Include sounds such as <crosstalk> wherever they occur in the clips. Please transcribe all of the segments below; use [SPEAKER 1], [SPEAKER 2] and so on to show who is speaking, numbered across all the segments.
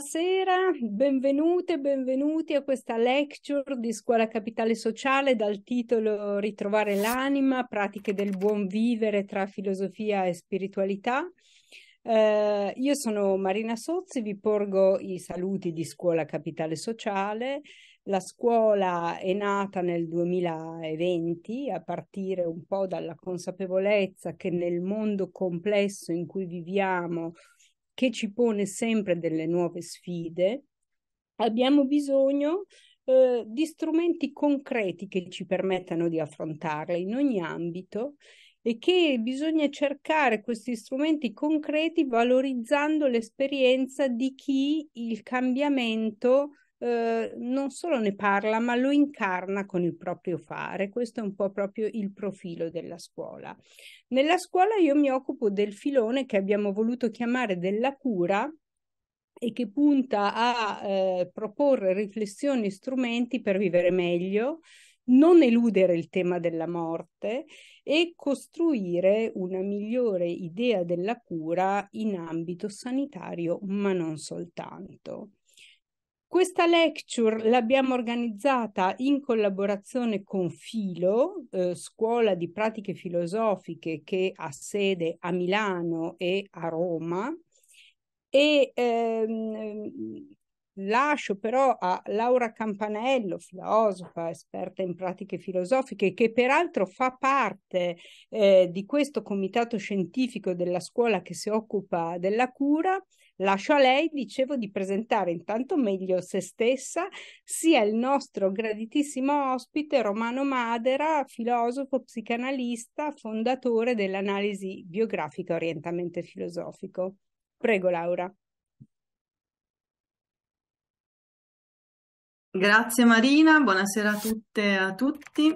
[SPEAKER 1] Buonasera, benvenute, benvenuti a questa lecture di Scuola Capitale Sociale dal titolo Ritrovare l'anima, pratiche del buon vivere tra filosofia e spiritualità. Eh, io sono Marina Sozzi, vi porgo i saluti di Scuola Capitale Sociale. La scuola è nata nel 2020 a partire un po' dalla consapevolezza che nel mondo complesso in cui viviamo che ci pone sempre delle nuove sfide, abbiamo bisogno eh, di strumenti concreti che ci permettano di affrontarle in ogni ambito e che bisogna cercare questi strumenti concreti valorizzando l'esperienza di chi il cambiamento Ehm, non solo ne parla, ma lo incarna con il proprio fare. Questo è un po' proprio il profilo della scuola. Nella scuola io mi occupo del filone che abbiamo voluto chiamare della cura, e che punta a eh, proporre riflessioni e strumenti per vivere meglio, non eludere il tema della morte e costruire una migliore idea della cura in ambito sanitario, ma non soltanto. Questa lecture l'abbiamo organizzata in collaborazione con Filo, eh, scuola di pratiche filosofiche che ha sede a Milano e a Roma e ehm, lascio però a Laura Campanello, filosofa, esperta in pratiche filosofiche, che peraltro fa parte eh, di questo comitato scientifico della scuola che si occupa della cura, Lascio a lei, dicevo, di presentare intanto meglio se stessa, sia il nostro graditissimo ospite Romano Madera, filosofo, psicanalista, fondatore dell'analisi biografica orientamento filosofico. Prego Laura.
[SPEAKER 2] Grazie Marina, buonasera a
[SPEAKER 3] tutte e a tutti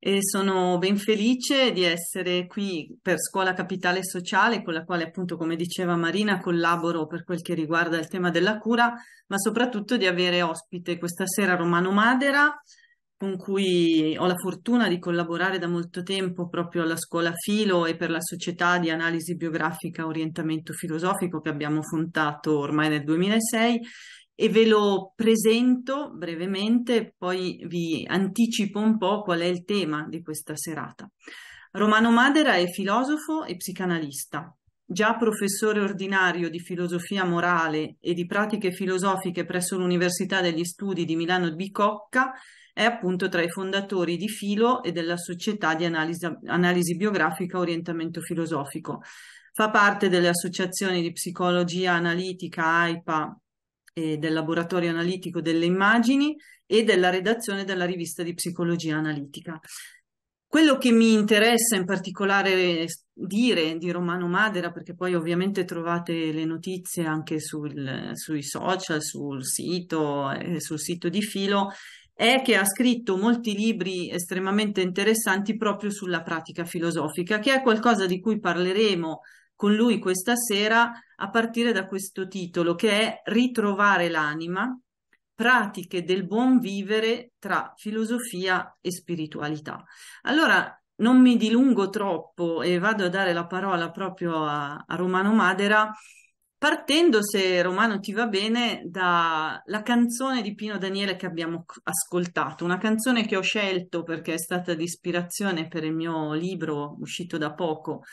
[SPEAKER 3] e sono ben felice di essere qui per Scuola Capitale Sociale, con la quale appunto, come diceva Marina, collaboro per quel che riguarda il tema della cura, ma soprattutto di avere ospite questa sera Romano Madera, con cui ho la fortuna di collaborare da molto tempo proprio alla Scuola Filo e per la Società di Analisi Biografica Orientamento Filosofico che abbiamo fondato ormai nel 2006 e ve lo presento brevemente, poi vi anticipo un po' qual è il tema di questa serata. Romano Madera è filosofo e psicanalista. Già professore ordinario di filosofia morale e di pratiche filosofiche presso l'Università degli Studi di Milano Bicocca, è appunto tra i fondatori di Filo e della Società di Analisi, analisi Biografica Orientamento Filosofico. Fa parte delle associazioni di psicologia analitica AIPA eh, del laboratorio analitico delle immagini e della redazione della rivista di psicologia analitica. Quello che mi interessa in particolare dire di Romano Madera, perché poi ovviamente trovate le notizie anche sul, sui social, sul sito, eh, sul sito di Filo, è che ha scritto molti libri estremamente interessanti proprio sulla pratica filosofica, che è qualcosa di cui parleremo con lui questa sera a partire da questo titolo che è Ritrovare l'anima, pratiche del buon vivere tra filosofia e spiritualità. Allora, non mi dilungo troppo e vado a dare la parola proprio a, a Romano Madera, partendo, se Romano ti va bene, dalla canzone di Pino Daniele che abbiamo ascoltato, una canzone che ho scelto perché è stata di ispirazione per il mio libro uscito da poco,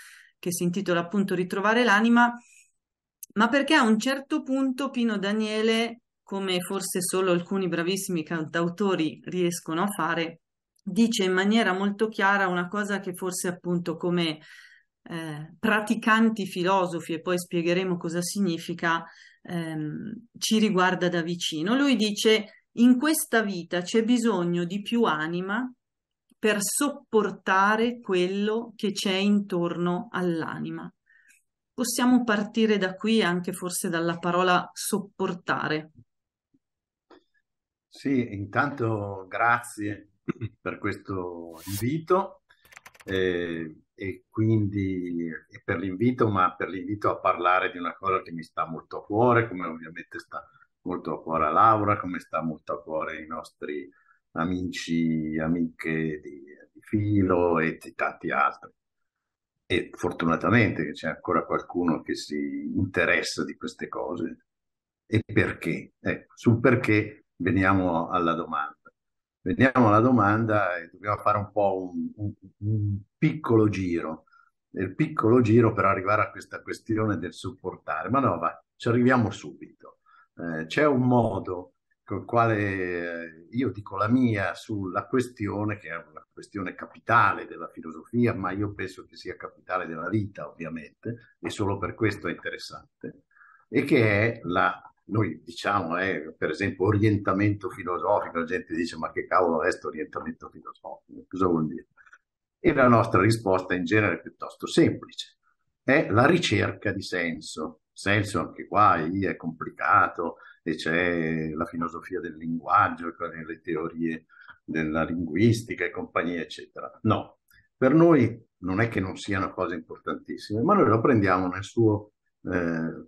[SPEAKER 3] che si intitola appunto Ritrovare l'anima, ma perché a un certo punto Pino Daniele, come forse solo alcuni bravissimi cantautori riescono a fare, dice in maniera molto chiara una cosa che forse appunto come eh, praticanti filosofi, e poi spiegheremo cosa significa, ehm, ci riguarda da vicino. Lui dice in questa vita c'è bisogno di più anima per sopportare quello che c'è intorno all'anima. Possiamo partire da qui anche forse dalla parola sopportare.
[SPEAKER 2] Sì, intanto grazie per questo invito eh, e quindi per l'invito, ma per l'invito a parlare di una cosa che mi sta molto a cuore, come ovviamente sta molto a cuore a Laura, come sta molto a cuore i nostri amici, amiche di, di filo e di tanti altri. E fortunatamente c'è ancora qualcuno che si interessa di queste cose. E perché? Ecco, sul perché veniamo alla domanda. Veniamo alla domanda e dobbiamo fare un po' un, un, un piccolo giro il piccolo giro per arrivare a questa questione del supportare, ma no, va, ci arriviamo subito. Eh, c'è un modo col quale io dico la mia sulla questione, che è una questione capitale della filosofia, ma io penso che sia capitale della vita, ovviamente, e solo per questo è interessante, e che è la, noi diciamo, è eh, per esempio orientamento filosofico, la gente dice ma che cavolo è questo orientamento filosofico, cosa vuol dire? E la nostra risposta in genere è piuttosto semplice, è la ricerca di senso, senso anche qua, è complicato, e c'è la filosofia del linguaggio, le teorie della linguistica e compagnia, eccetera. No, per noi non è che non siano cose importantissime, ma noi lo prendiamo nel suo, eh,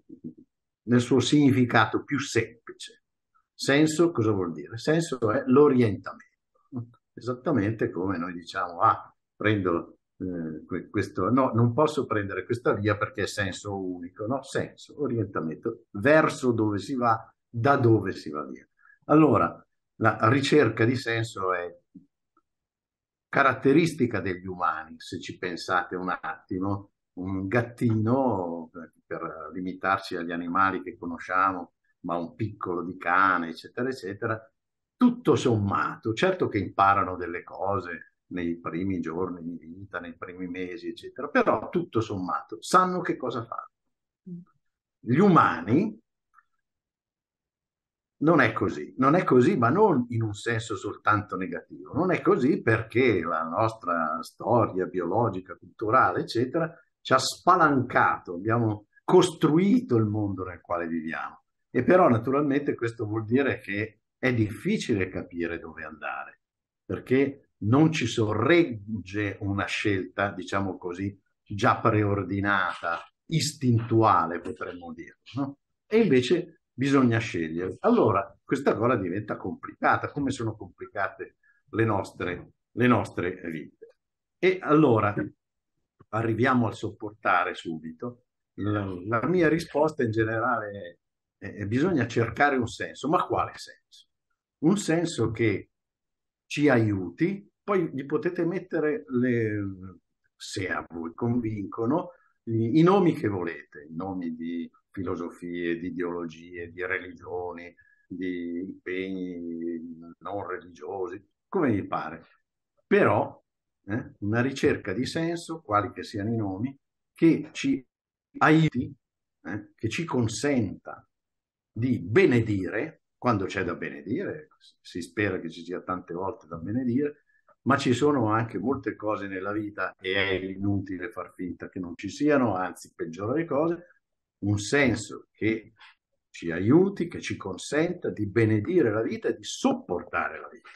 [SPEAKER 2] nel suo significato più semplice. Senso cosa vuol dire? Senso è l'orientamento. Esattamente come noi diciamo, ah, prendo eh, questo, no, non posso prendere questa via perché è senso unico, no? Senso, orientamento, verso dove si va, da dove si va via. Allora, la ricerca di senso è caratteristica degli umani, se ci pensate un attimo, un gattino, per limitarsi agli animali che conosciamo, ma un piccolo di cane, eccetera, eccetera, tutto sommato, certo che imparano delle cose nei primi giorni di vita, nei primi mesi, eccetera, però tutto sommato sanno che cosa fanno. Mm. Gli umani non è così, non è così, ma non in un senso soltanto negativo. Non è così perché la nostra storia biologica, culturale, eccetera, ci ha spalancato, abbiamo costruito il mondo nel quale viviamo. E però naturalmente questo vuol dire che è difficile capire dove andare, perché non ci sorregge una scelta, diciamo così, già preordinata, istintuale, potremmo dire. No? E invece bisogna scegliere. Allora, questa cosa diventa complicata, come sono complicate le nostre, le nostre vite. E allora arriviamo al sopportare subito. La, la mia risposta in generale è, è bisogna cercare un senso, ma quale senso? Un senso che ci aiuti, poi gli potete mettere le, se a voi convincono i nomi che volete, i nomi di filosofie, di ideologie, di religioni, di impegni non religiosi, come gli pare. Però eh, una ricerca di senso, quali che siano i nomi, che ci aiuti, eh, che ci consenta di benedire, quando c'è da benedire, si spera che ci sia tante volte da benedire, ma ci sono anche molte cose nella vita e è inutile far finta che non ci siano, anzi peggiora le cose, un senso che ci aiuti, che ci consenta di benedire la vita e di sopportare la vita.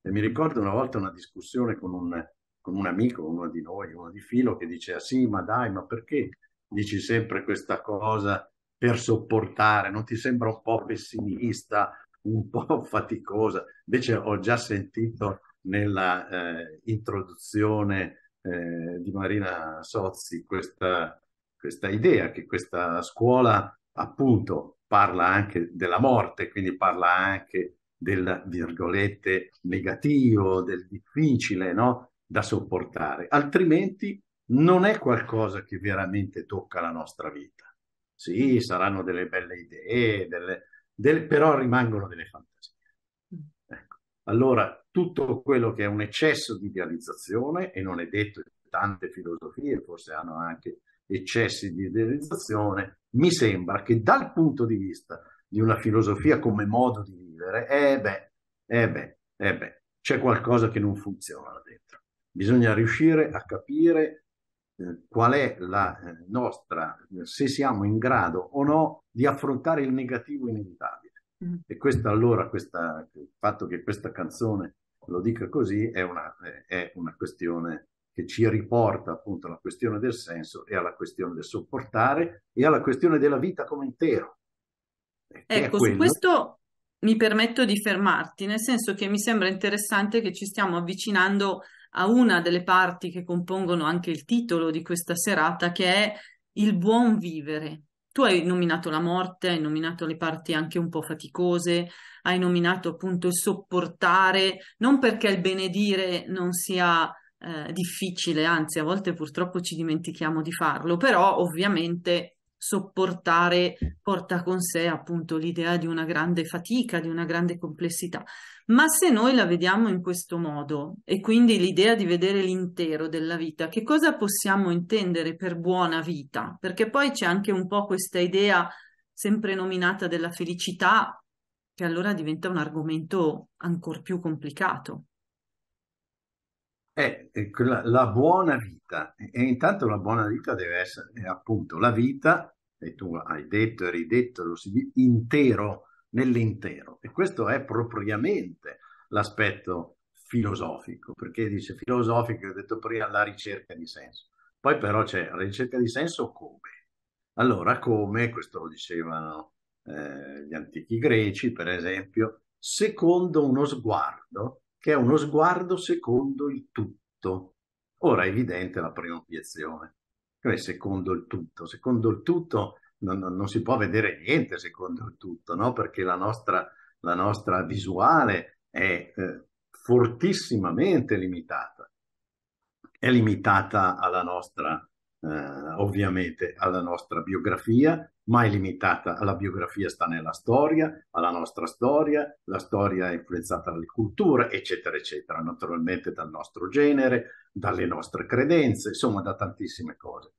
[SPEAKER 2] E mi ricordo una volta una discussione con un, con un amico, uno di noi, uno di Filo, che diceva sì, ma dai, ma perché dici sempre questa cosa per sopportare? Non ti sembra un po' pessimista, un po' <laughs> faticosa? Invece ho già sentito nella eh, introduzione eh, di Marina Sozzi questa, questa idea che questa scuola appunto parla anche della morte, quindi parla anche del virgolette negativo, del difficile no? da sopportare, altrimenti non è qualcosa che veramente tocca la nostra vita. Sì, saranno delle belle idee, delle, delle, però rimangono delle fantasie. Mm. Ecco. Allora, tutto quello che è un eccesso di idealizzazione, e non è detto che tante filosofie, forse hanno anche eccessi di idealizzazione, mi sembra che dal punto di vista di una filosofia come modo di vivere, eh beh, eh beh, eh beh, c'è qualcosa che non funziona là dentro. Bisogna riuscire a capire eh, qual è la eh, nostra, eh, se siamo in grado o no di affrontare il negativo inevitabile. Mm. E questo allora, questa, il fatto che questa canzone lo dica così, è una, è una questione che ci riporta appunto alla questione del senso e alla questione del sopportare e alla questione della vita come intero. Ecco, su
[SPEAKER 3] questo mi permetto di fermarti, nel senso che mi sembra interessante che ci stiamo avvicinando a una delle parti che compongono anche il titolo di questa serata, che è il buon vivere. Tu hai nominato la morte, hai nominato le parti anche un po' faticose, hai nominato appunto il sopportare, non perché il benedire non sia eh, difficile, anzi a volte purtroppo ci dimentichiamo di farlo, però ovviamente sopportare porta con sé appunto l'idea di una grande fatica, di una grande complessità. Ma se noi la vediamo in questo modo e quindi l'idea di vedere l'intero della vita, che cosa possiamo intendere per buona vita? Perché poi c'è anche un po' questa idea sempre nominata della felicità, che allora diventa un argomento ancora più complicato.
[SPEAKER 2] È la, la buona vita, e intanto la buona vita deve essere appunto la vita, e tu hai detto e ridetto, lo si dice, intero, nell'intero. E questo è propriamente l'aspetto filosofico, perché dice filosofico, ho detto prima, la ricerca di senso. Poi però c'è la ricerca di senso come? Allora come, questo lo dicevano eh, gli antichi greci, per esempio, secondo uno sguardo che è uno sguardo secondo il tutto. Ora è evidente la prima obiezione, cioè secondo il tutto. Secondo il tutto non, non, non si può vedere niente secondo il tutto, no? perché la nostra, la nostra visuale è eh, fortissimamente limitata. È limitata alla nostra eh, ovviamente alla nostra biografia, mai limitata alla biografia sta nella storia, alla nostra storia, la storia è influenzata dalle culture, eccetera, eccetera, naturalmente dal nostro genere, dalle nostre credenze, insomma da tantissime cose.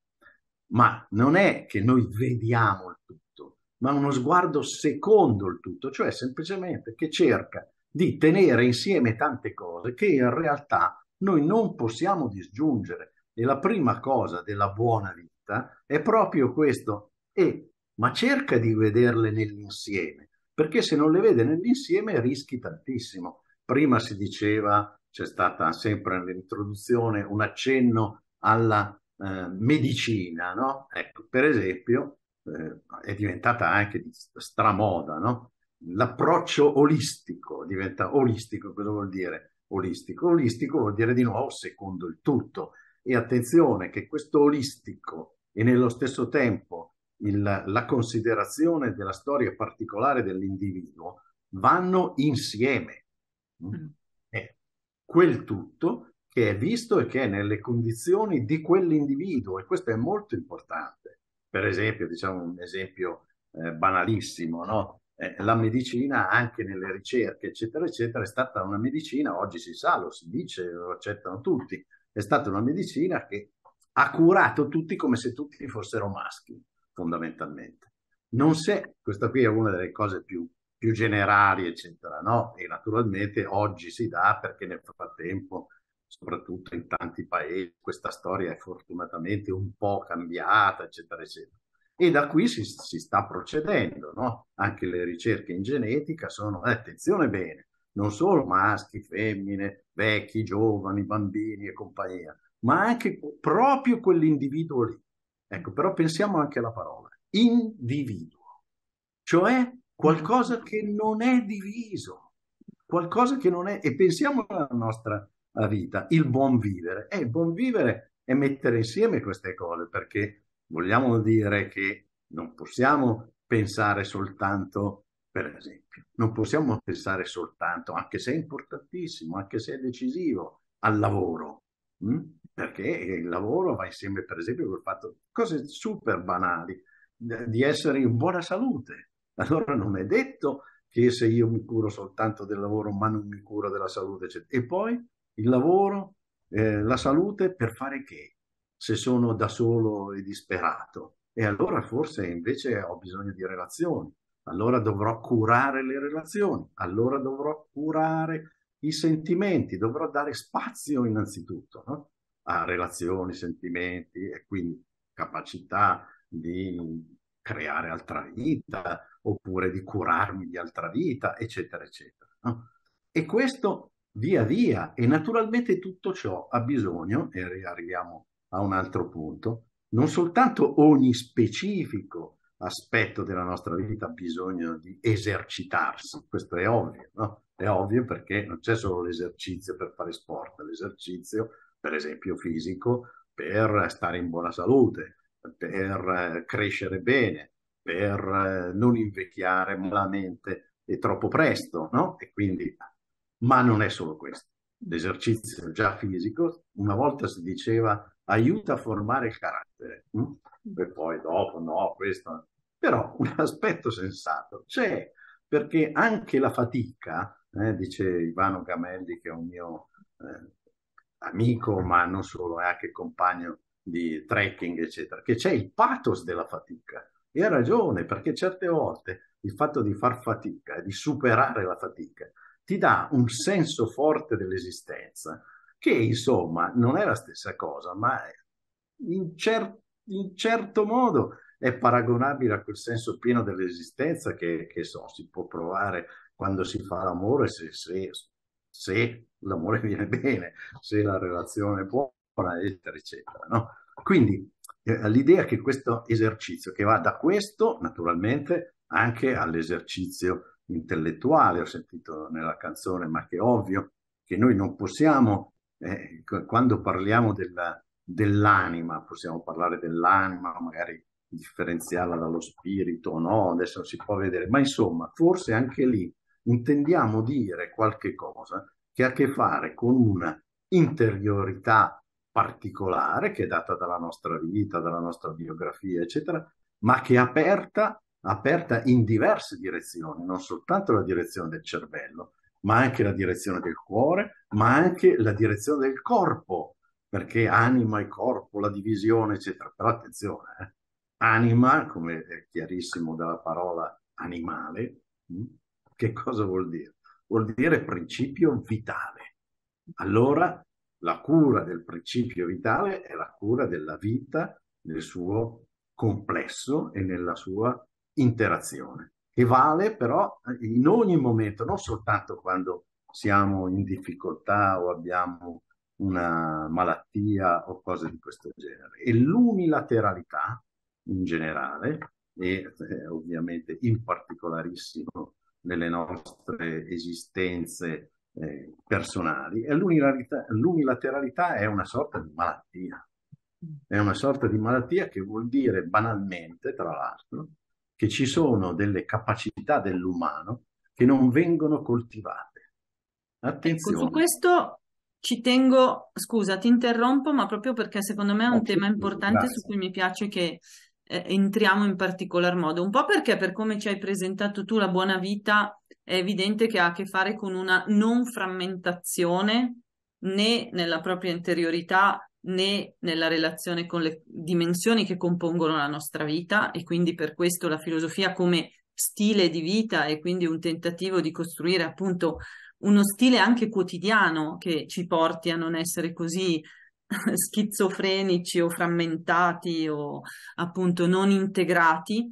[SPEAKER 2] Ma non è che noi vediamo il tutto, ma uno sguardo secondo il tutto, cioè semplicemente che cerca di tenere insieme tante cose che in realtà noi non possiamo disgiungere e la prima cosa della buona vita è proprio questo. E, ma cerca di vederle nell'insieme, perché se non le vede nell'insieme rischi tantissimo. Prima si diceva, c'è stata sempre nell'introduzione un accenno alla eh, medicina, no? Ecco, per esempio, eh, è diventata anche di stramoda, no? L'approccio olistico diventa olistico, cosa vuol dire olistico? Olistico vuol dire di nuovo secondo il tutto, e attenzione che questo olistico e nello stesso tempo il, la considerazione della storia particolare dell'individuo vanno insieme. Mm? Mm. È quel tutto che è visto e che è nelle condizioni di quell'individuo e questo è molto importante. Per esempio, diciamo un esempio eh, banalissimo, no? Eh, la medicina anche nelle ricerche, eccetera, eccetera, è stata una medicina, oggi si sa, lo si dice, lo accettano tutti, è stata una medicina che ha curato tutti come se tutti fossero maschi, fondamentalmente. Non se, questa qui è una delle cose più, più generali, eccetera, no? E naturalmente oggi si dà perché nel frattempo, soprattutto in tanti paesi, questa storia è fortunatamente un po' cambiata, eccetera, eccetera. E da qui si, si sta procedendo, no? Anche le ricerche in genetica sono, eh, attenzione bene, non solo maschi, femmine, vecchi, giovani, bambini e compagnia, ma anche proprio quell'individuo lì. Ecco, però pensiamo anche alla parola, individuo, cioè qualcosa che non è diviso, qualcosa che non è, e pensiamo alla nostra vita, il buon vivere. E eh, il buon vivere è mettere insieme queste cose, perché vogliamo dire che non possiamo pensare soltanto a per esempio. Non possiamo pensare soltanto, anche se è importantissimo, anche se è decisivo, al lavoro, mh? Mm? perché il lavoro va insieme, per esempio, col fatto, cose super banali, di essere in buona salute. Allora non è detto che se io mi curo soltanto del lavoro, ma non mi curo della salute, eccetera. E poi il lavoro, eh, la salute, per fare che? Se sono da solo e disperato. E allora forse invece ho bisogno di relazioni allora dovrò curare le relazioni, allora dovrò curare i sentimenti, dovrò dare spazio innanzitutto no? a relazioni, sentimenti e quindi capacità di creare altra vita oppure di curarmi di altra vita, eccetera, eccetera. No? E questo via via e naturalmente tutto ciò ha bisogno, e arriviamo a un altro punto, non soltanto ogni specifico aspetto della nostra vita ha bisogno di esercitarsi, questo è ovvio, no? È ovvio perché non c'è solo l'esercizio per fare sport, l'esercizio, per esempio fisico, per stare in buona salute, per eh, crescere bene, per eh, non invecchiare malamente e troppo presto, no? E quindi, ma non è solo questo. L'esercizio già fisico, una volta si diceva aiuta a formare il carattere. Mh? Hm? e poi dopo no, questo. Però un <laughs> aspetto sensato c'è, perché anche la fatica, eh, dice Ivano Gamelli, che è un mio eh, amico, ma non solo, è anche compagno di trekking, eccetera, che c'è il pathos della fatica. E ha ragione, perché certe volte il fatto di far fatica, di superare la fatica, ti dà un senso forte dell'esistenza, che insomma non è la stessa cosa, ma in certi in certo modo è paragonabile a quel senso pieno dell'esistenza che, che so, si può provare quando si fa l'amore, se, se, se l'amore <laughs> viene bene, se la relazione è buona, eccetera, eccetera. No? Quindi eh, l'idea che questo esercizio, che va da questo naturalmente anche all'esercizio intellettuale, ho sentito nella canzone, ma che è ovvio che noi non possiamo, eh, quando parliamo della, dell'anima, possiamo parlare dell'anima, magari differenziarla dallo spirito, no? Adesso si può vedere, ma insomma, forse anche lì intendiamo dire qualche cosa che ha a che fare con una interiorità particolare che è data dalla nostra vita, dalla nostra biografia, eccetera, ma che è aperta, aperta in diverse direzioni, non soltanto la direzione del cervello, ma anche la direzione del cuore, ma anche la direzione del corpo, perché anima e corpo, la divisione, eccetera. Però attenzione, eh? anima, come è chiarissimo dalla parola animale, mm, che cosa vuol dire? Vuol dire principio vitale. Allora, la cura del principio vitale è la cura della vita nel suo complesso e nella sua interazione, che vale però in ogni momento, non soltanto quando siamo in difficoltà o abbiamo una malattia o cose di questo genere. E l'unilateralità in generale, e eh, ovviamente in particolarissimo nelle nostre esistenze eh, personali, e l'unilateralità, l'unilateralità è una sorta di malattia. È una sorta di malattia che vuol dire banalmente, tra l'altro, che ci sono delle capacità dell'umano che non vengono coltivate. Attenzione. Ecco, su
[SPEAKER 3] questo ci tengo, scusa, ti interrompo, ma proprio perché secondo me è un okay, tema importante grazie. su cui mi piace che eh, entriamo in particolar modo. Un po' perché per come ci hai presentato tu la buona vita è evidente che ha a che fare con una non frammentazione né nella propria interiorità né nella relazione con le dimensioni che compongono la nostra vita e quindi per questo la filosofia come stile di vita e quindi un tentativo di costruire appunto uno stile anche quotidiano che ci porti a non essere così <laughs> schizofrenici o frammentati o appunto non integrati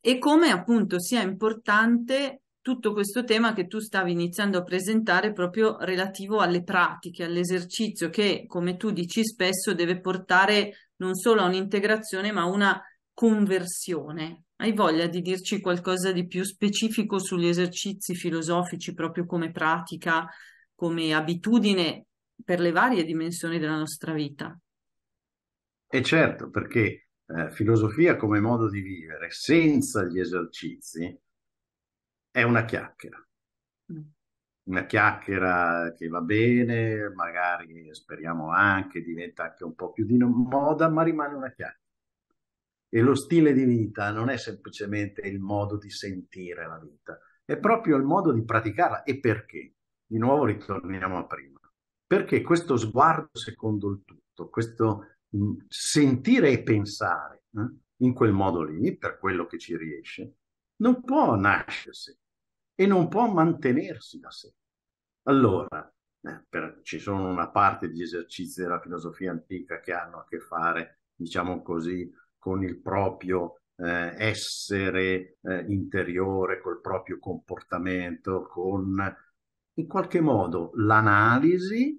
[SPEAKER 3] e come appunto sia importante tutto questo tema che tu stavi iniziando a presentare proprio relativo alle pratiche, all'esercizio che come tu dici spesso deve portare non solo a un'integrazione ma a una conversione hai voglia di dirci qualcosa di più specifico sugli esercizi filosofici proprio come pratica, come abitudine per le varie dimensioni della nostra vita?
[SPEAKER 2] E certo, perché eh, filosofia come modo di vivere senza gli esercizi è una chiacchiera. Mm. Una chiacchiera che va bene, magari speriamo anche diventa anche un po' più di moda, ma rimane una chiacchiera. E lo stile di vita non è semplicemente il modo di sentire la vita, è proprio il modo di praticarla. E perché? Di nuovo ritorniamo a prima. Perché questo sguardo secondo il tutto, questo mm, sentire e pensare eh, in quel modo lì, per quello che ci riesce, non può nascersi e non può mantenersi da sé. Allora, eh, per, ci sono una parte di esercizi della filosofia antica che hanno a che fare, diciamo così, con il proprio eh, essere eh, interiore, col proprio comportamento, con in qualche modo l'analisi,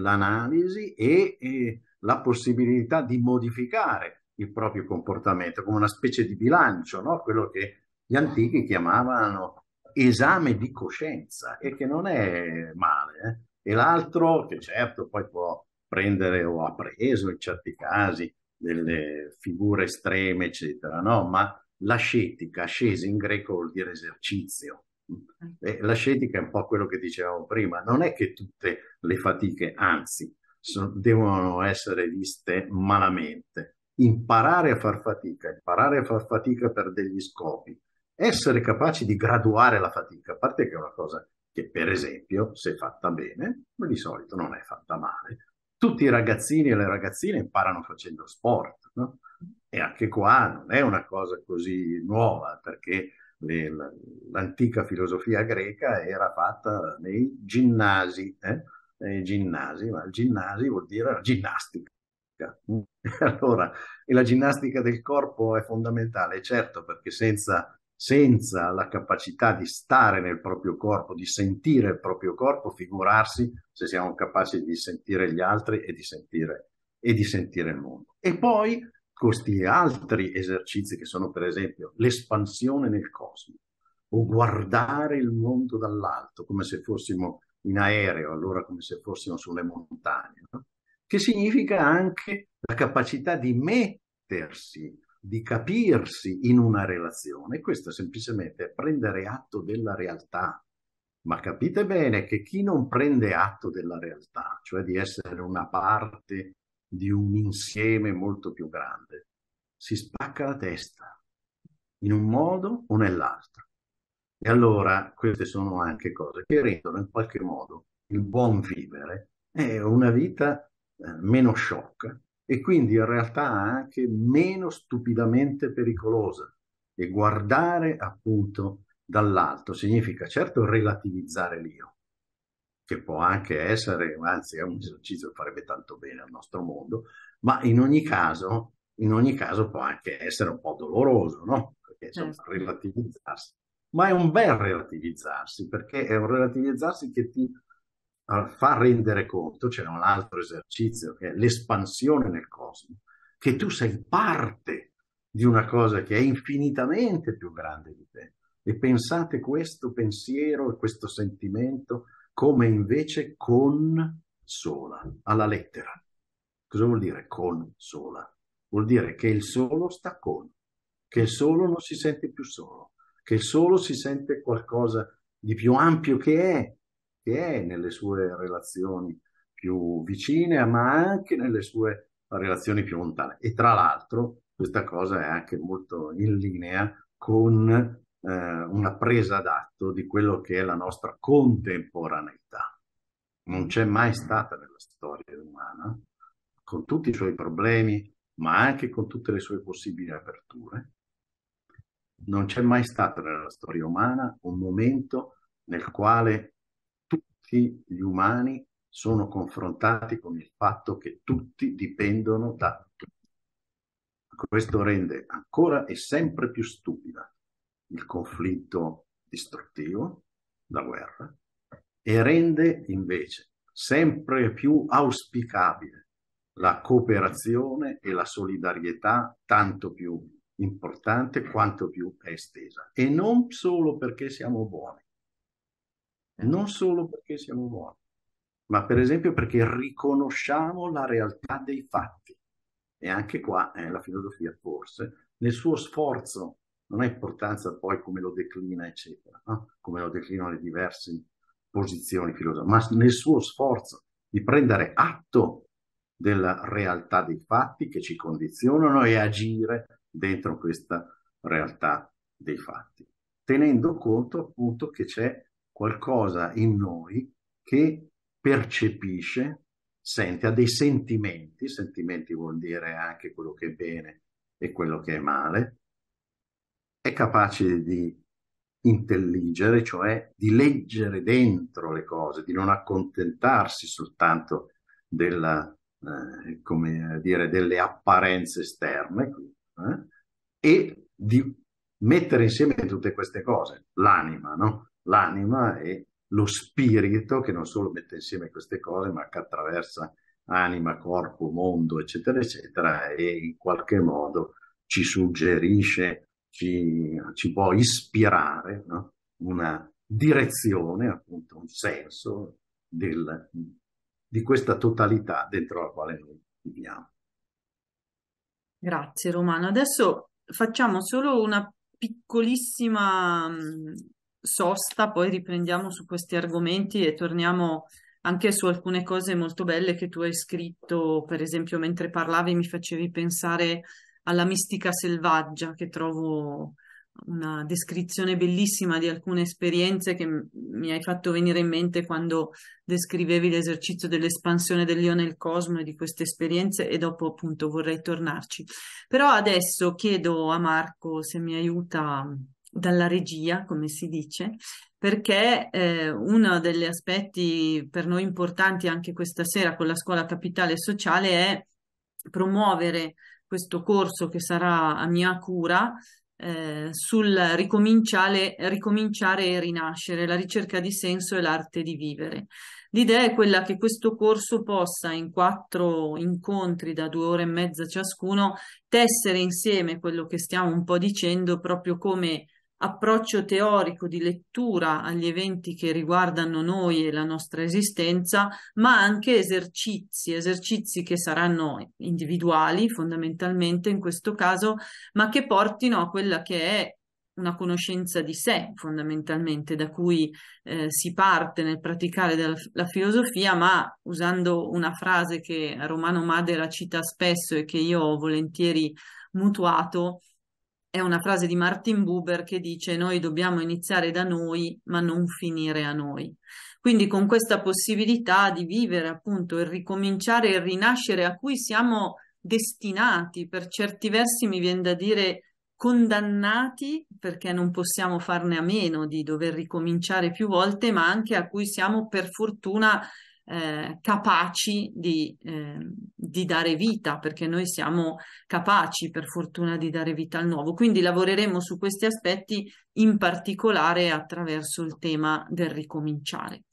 [SPEAKER 2] l'analisi e, e la possibilità di modificare il proprio comportamento, come una specie di bilancio, no? quello che gli antichi chiamavano esame di coscienza e che non è male. Eh? E l'altro, che certo poi può prendere o ha preso in certi casi delle figure estreme, eccetera, no? Ma l'ascetica, ascese in greco vuol dire esercizio. Ecco. E l'ascetica è un po' quello che dicevamo prima, non è che tutte le fatiche, anzi, sono, devono essere viste malamente. Imparare a far fatica, imparare a far fatica per degli scopi, essere capaci di graduare la fatica, a parte che è una cosa che, per esempio, se fatta bene, ma di solito non è fatta male, tutti i ragazzini e le ragazzine imparano facendo sport, no? E anche qua non è una cosa così nuova, perché le, l'antica filosofia greca era fatta nei ginnasi, eh? nei ginnasi, ma il ginnasi vuol dire la ginnastica. <laughs> Allora, e la ginnastica del corpo è fondamentale, certo, perché senza senza la capacità di stare nel proprio corpo, di sentire il proprio corpo, figurarsi se siamo capaci di sentire gli altri e di sentire, e di sentire il mondo. E poi questi altri esercizi che sono per esempio l'espansione nel cosmo o guardare il mondo dall'alto come se fossimo in aereo, allora come se fossimo sulle montagne, no? che significa anche la capacità di mettersi di capirsi in una relazione, questo è semplicemente prendere atto della realtà. Ma capite bene che chi non prende atto della realtà, cioè di essere una parte di un insieme molto più grande, si spacca la testa in un modo o nell'altro. E allora queste sono anche cose che rendono in qualche modo il buon vivere è eh, una vita eh, meno sciocca, e quindi in realtà anche meno stupidamente pericolosa. E guardare appunto dall'alto significa certo relativizzare l'io, che può anche essere, anzi è un esercizio che farebbe tanto bene al nostro mondo, ma in ogni caso, in ogni caso può anche essere un po' doloroso, no? Perché insomma, certo. relativizzarsi. Ma è un bel relativizzarsi, perché è un relativizzarsi che ti far rendere conto, c'è un altro esercizio che è l'espansione nel cosmo, che tu sei parte di una cosa che è infinitamente più grande di te. E pensate questo pensiero e questo sentimento come invece con sola, alla lettera. Cosa vuol dire con sola? Vuol dire che il solo sta con, che il solo non si sente più solo, che il solo si sente qualcosa di più ampio che è, che è nelle sue relazioni più vicine, ma anche nelle sue relazioni più lontane. E tra l'altro questa cosa è anche molto in linea con eh, una presa d'atto di quello che è la nostra contemporaneità. Non c'è mai stata nella storia umana, con tutti i suoi problemi, ma anche con tutte le sue possibili aperture, non c'è mai stato nella storia umana un momento nel quale tutti gli umani sono confrontati con il fatto che tutti dipendono da tutti. Questo rende ancora e sempre più stupida il conflitto distruttivo, la guerra, e rende invece sempre più auspicabile la cooperazione e la solidarietà tanto più importante quanto più è estesa. E non solo perché siamo buoni, eh. non solo perché siamo buoni, ma per esempio perché riconosciamo la realtà dei fatti. E anche qua eh, la filosofia forse nel suo sforzo non ha importanza poi come lo declina, eccetera, no? come lo declinano le diverse posizioni filosofiche, ma nel suo sforzo di prendere atto della realtà dei fatti che ci condizionano e agire dentro questa realtà dei fatti, tenendo conto appunto che c'è qualcosa in noi che percepisce, sente, ha dei sentimenti, sentimenti vuol dire anche quello che è bene e quello che è male, è capace di intelligere, cioè di leggere dentro le cose, di non accontentarsi soltanto della, eh, come dire, delle apparenze esterne eh, e di mettere insieme tutte queste cose, l'anima, no? l'anima e lo spirito che non solo mette insieme queste cose, ma che attraversa anima, corpo, mondo, eccetera, eccetera, e in qualche modo ci suggerisce, ci, ci può ispirare no? una direzione, appunto un senso del, di questa totalità dentro la quale noi viviamo.
[SPEAKER 3] Grazie Romano. Adesso facciamo solo una piccolissima sosta, poi riprendiamo su questi argomenti e torniamo anche su alcune cose molto belle che tu hai scritto, per esempio mentre parlavi mi facevi pensare alla mistica selvaggia che trovo una descrizione bellissima di alcune esperienze che mi hai fatto venire in mente quando descrivevi l'esercizio dell'espansione dell'io nel cosmo e di queste esperienze e dopo appunto vorrei tornarci. Però adesso chiedo a Marco se mi aiuta dalla regia, come si dice, perché eh, uno degli aspetti per noi importanti anche questa sera con la scuola capitale sociale è promuovere questo corso che sarà a mia cura eh, sul ricominciare, ricominciare e rinascere, la ricerca di senso e l'arte di vivere. L'idea è quella che questo corso possa, in quattro incontri da due ore e mezza ciascuno, tessere insieme quello che stiamo un po' dicendo proprio come approccio teorico di lettura agli eventi che riguardano noi e la nostra esistenza, ma anche esercizi, esercizi che saranno individuali fondamentalmente in questo caso, ma che portino a quella che è una conoscenza di sé fondamentalmente da cui eh, si parte nel praticare della, la filosofia, ma usando una frase che Romano Madera cita spesso e che io ho volentieri mutuato, è una frase di Martin Buber che dice noi dobbiamo iniziare da noi ma non finire a noi. Quindi con questa possibilità di vivere appunto il ricominciare e il rinascere a cui siamo destinati, per certi versi mi viene da dire condannati perché non possiamo farne a meno di dover ricominciare più volte, ma anche a cui siamo per fortuna eh, capaci di, eh, di, dare vita, perché noi siamo capaci per fortuna di dare vita al nuovo. Quindi lavoreremo su questi aspetti in particolare attraverso il tema del ricominciare.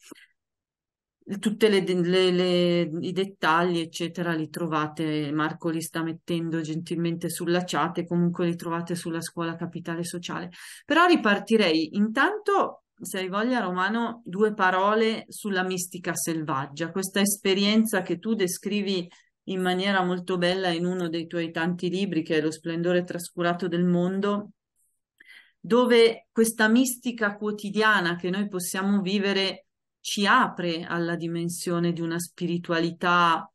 [SPEAKER 3] Tutti i dettagli, eccetera, li trovate, Marco li sta mettendo gentilmente sulla chat e comunque li trovate sulla scuola capitale sociale. Però ripartirei intanto se hai voglia, Romano, due parole sulla mistica selvaggia, questa esperienza che tu descrivi in maniera molto bella in uno dei tuoi tanti libri, che è Lo splendore trascurato del mondo, dove questa mistica quotidiana che noi possiamo vivere ci apre alla dimensione di una spiritualità,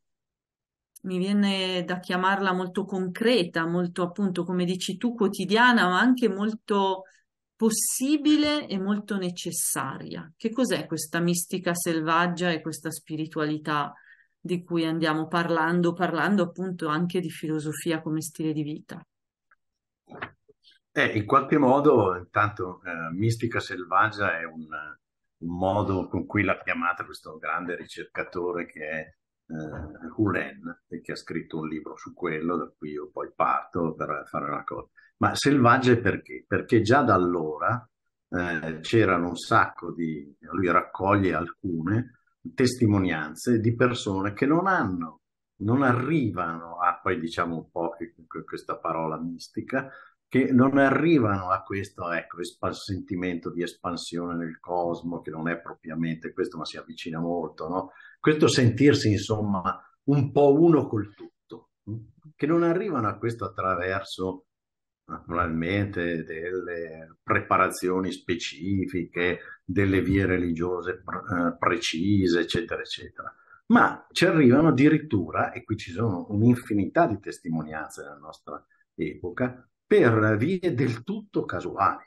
[SPEAKER 3] mi viene da chiamarla molto concreta, molto appunto, come dici tu, quotidiana, ma anche molto possibile e molto necessaria. Che cos'è questa mistica selvaggia e questa spiritualità di cui andiamo parlando, parlando appunto anche di filosofia come stile di vita?
[SPEAKER 2] Eh, in qualche modo, intanto, eh, mistica selvaggia è un, un, modo con cui l'ha chiamata questo grande ricercatore che è eh, Hulen, che ha scritto un libro su quello, da cui io poi parto per fare una cosa. Ma selvagge perché? Perché già da allora eh, c'erano un sacco di, lui raccoglie alcune testimonianze di persone che non hanno, non arrivano a, poi diciamo un po' questa parola mistica, che non arrivano a questo ecco, sentimento di espansione nel cosmo, che non è propriamente questo, ma si avvicina molto, no? questo sentirsi insomma un po' uno col tutto, mm? che non arrivano a questo attraverso naturalmente ah, delle preparazioni specifiche, delle vie religiose pre- eh, precise, eccetera, eccetera. Ma ci arrivano addirittura, e qui ci sono un'infinità di testimonianze della nostra epoca, per vie del tutto casuali.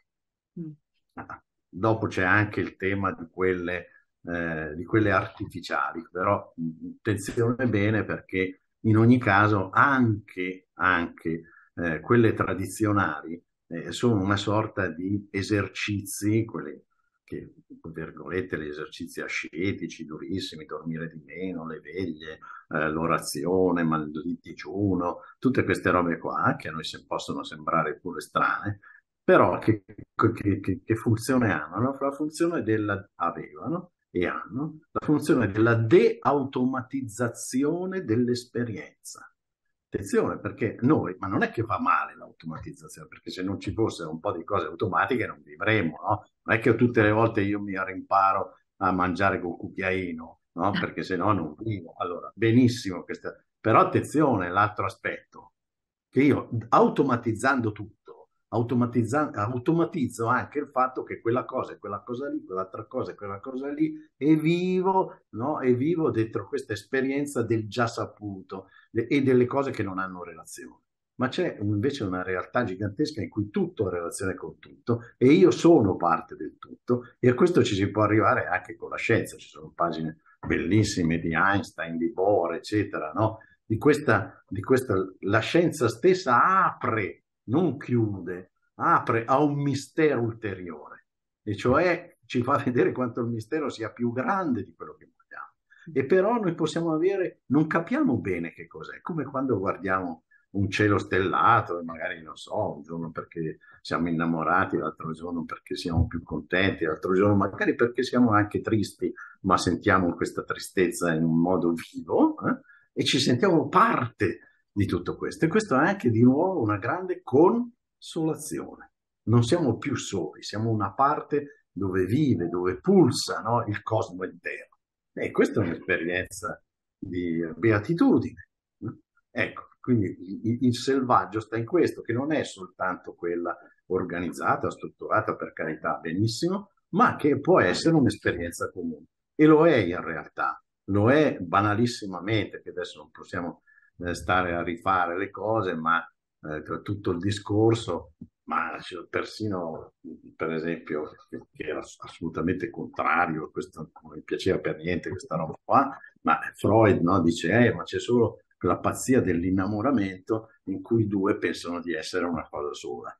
[SPEAKER 2] Mm. Ah, dopo c'è anche il tema di quelle, eh, di quelle artificiali, però mm, attenzione bene perché in ogni caso anche, anche eh, quelle tradizionali eh, sono una sorta di esercizi, quelli che, con virgolette, gli esercizi ascetici, durissimi, dormire di meno, le veglie, eh, l'orazione, mal- il digiuno, tutte queste robe qua che a noi se possono sembrare pure strane, però che, che, che funzione hanno? La funzione della avevano e hanno la funzione della deautomatizzazione dell'esperienza Attenzione, perché noi, ma non è che va male l'automatizzazione, perché se non ci fossero un po' di cose automatiche non vivremmo, no? Non è che tutte le volte io mi rimparo a mangiare col cucchiaino, no? Ah. Perché se no non vivo. Allora, benissimo, questa... però attenzione, l'altro aspetto, che io automatizzando tutto, automatizzo anche il fatto che quella cosa è quella cosa lì, quell'altra cosa è quella cosa lì, e vivo, no? e vivo dentro questa esperienza del già saputo e delle cose che non hanno relazione. Ma c'è invece una realtà gigantesca in cui tutto ha relazione con tutto e io sono parte del tutto e a questo ci si può arrivare anche con la scienza. Ci sono pagine bellissime di Einstein, di Bohr, eccetera, no? di questa, di questa, la scienza stessa apre non chiude, apre a un mistero ulteriore, e cioè ci fa vedere quanto il mistero sia più grande di quello che vogliamo. E però noi possiamo avere, non capiamo bene che cos'è, come quando guardiamo un cielo stellato e magari non so, un giorno perché siamo innamorati, l'altro giorno perché siamo più contenti, l'altro giorno magari perché siamo anche tristi, ma sentiamo questa tristezza in un modo vivo eh? e ci sentiamo parte di tutto questo. E questo è anche di nuovo una grande consolazione. Non siamo più soli, siamo una parte dove vive, dove pulsa no? il cosmo intero. E questa è un'esperienza di beatitudine. Ecco, quindi il, il selvaggio sta in questo, che non è soltanto quella organizzata, strutturata per carità benissimo, ma che può essere un'esperienza comune. E lo è in realtà, lo è banalissimamente, che adesso non possiamo eh, stare a rifare le cose, ma eh, tutto il discorso, ma persino per esempio, che era assolutamente contrario, a questo non mi piaceva per niente questa roba qua, ma Freud no, dice, eh, ma c'è solo la pazzia dell'innamoramento in cui due pensano di essere una cosa sola.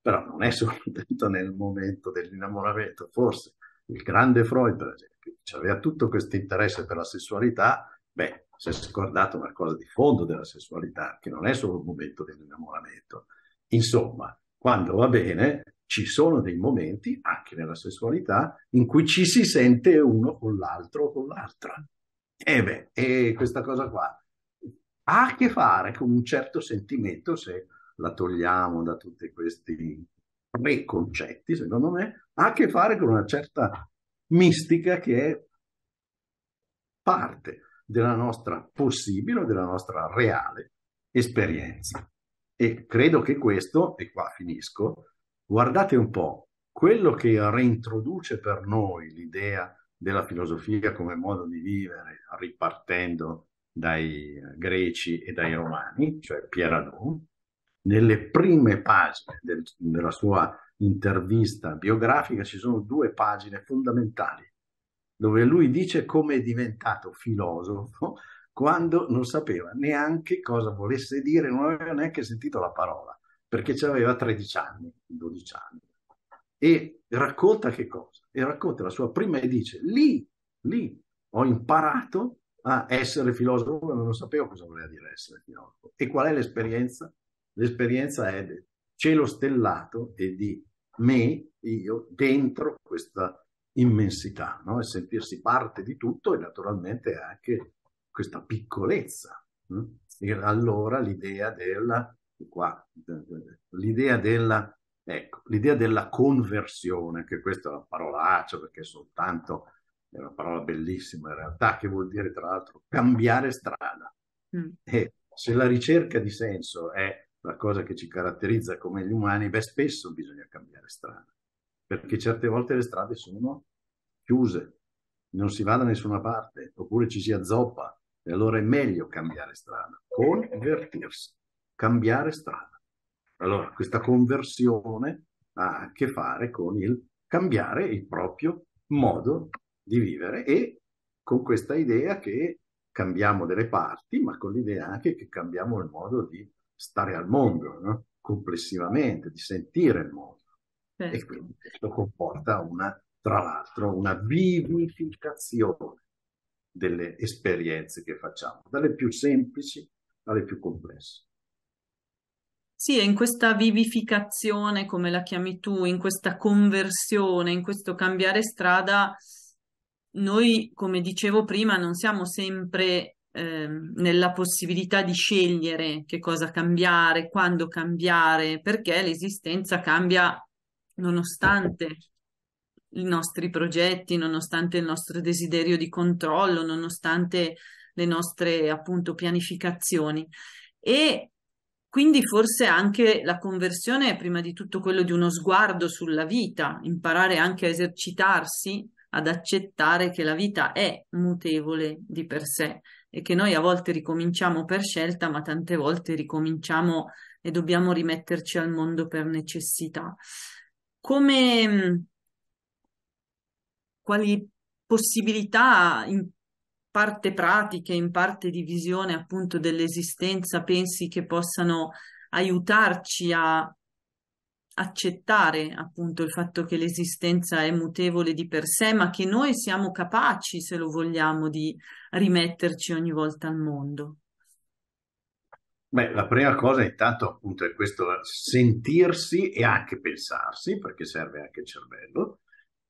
[SPEAKER 2] Però non è <laughs> soltanto nel momento dell'innamoramento, forse il grande Freud, per esempio, aveva tutto questo interesse per la sessualità, beh, si è scordato una cosa di fondo della sessualità, che non è solo un momento dell'innamoramento. Insomma, quando va bene, ci sono dei momenti, anche nella sessualità, in cui ci si sente uno con l'altro o con l'altra. E beh, e questa cosa qua ha a che fare con un certo sentimento, se la togliamo da tutti questi preconcetti, secondo me, ha a che fare con una certa mistica che è parte della nostra possibile della nostra reale esperienza. E credo che questo, e qua finisco, guardate un po', quello che reintroduce per noi l'idea della filosofia come modo di vivere, ripartendo dai greci e dai romani, cioè Pieradon, nelle prime pagine del, della sua intervista biografica ci sono due pagine fondamentali dove lui dice come è diventato filosofo quando non sapeva neanche cosa volesse dire, non aveva neanche sentito la parola, perché aveva 13 anni, 12 anni. E racconta che cosa? E racconta la sua prima e dice, lì, lì ho imparato a essere filosofo quando non sapevo cosa voleva dire essere filosofo. E qual è l'esperienza? L'esperienza è del cielo stellato e di me, io, dentro questa immensità no? e sentirsi parte di tutto e naturalmente anche questa piccolezza. Hm? E allora l'idea della, qua, l'idea della, ecco, l'idea della conversione, che questa è una parolaccia perché è soltanto è una parola bellissima in realtà, che vuol dire tra l'altro cambiare strada. Mm. E se la ricerca di senso è la cosa che ci caratterizza come gli umani, beh spesso bisogna cambiare strada perché certe volte le strade sono chiuse, non si va da nessuna parte, oppure ci si azzoppa, e allora è meglio cambiare strada, convertirsi, cambiare strada. Allora, questa conversione ha a che fare con il cambiare il proprio modo di vivere e con questa idea che cambiamo delle parti, ma con l'idea anche che cambiamo il modo di stare al mondo, no? complessivamente, di sentire il mondo. Certo. E quindi questo comporta una, tra l'altro, una vivificazione delle esperienze che facciamo, dalle più semplici alle più complesse.
[SPEAKER 3] Sì, e in questa vivificazione, come la chiami tu, in questa conversione, in questo cambiare strada, noi, come dicevo prima, non siamo sempre ehm, nella possibilità di scegliere che cosa cambiare, quando cambiare, perché l'esistenza cambia nonostante i nostri progetti, nonostante il nostro desiderio di controllo, nonostante le nostre appunto pianificazioni e quindi forse anche la conversione è prima di tutto quello di uno sguardo sulla vita, imparare anche a esercitarsi ad accettare che la vita è mutevole di per sé e che noi a volte ricominciamo per scelta, ma tante volte ricominciamo e dobbiamo rimetterci al mondo per necessità come, mm, quali possibilità in parte pratiche, in parte di visione appunto dell'esistenza pensi che possano aiutarci a accettare appunto il fatto che l'esistenza è mutevole di per sé, ma che noi siamo capaci, se lo vogliamo, di rimetterci ogni volta al mondo.
[SPEAKER 2] Beh, la prima cosa intanto appunto è questo sentirsi e anche pensarsi, perché serve anche il cervello,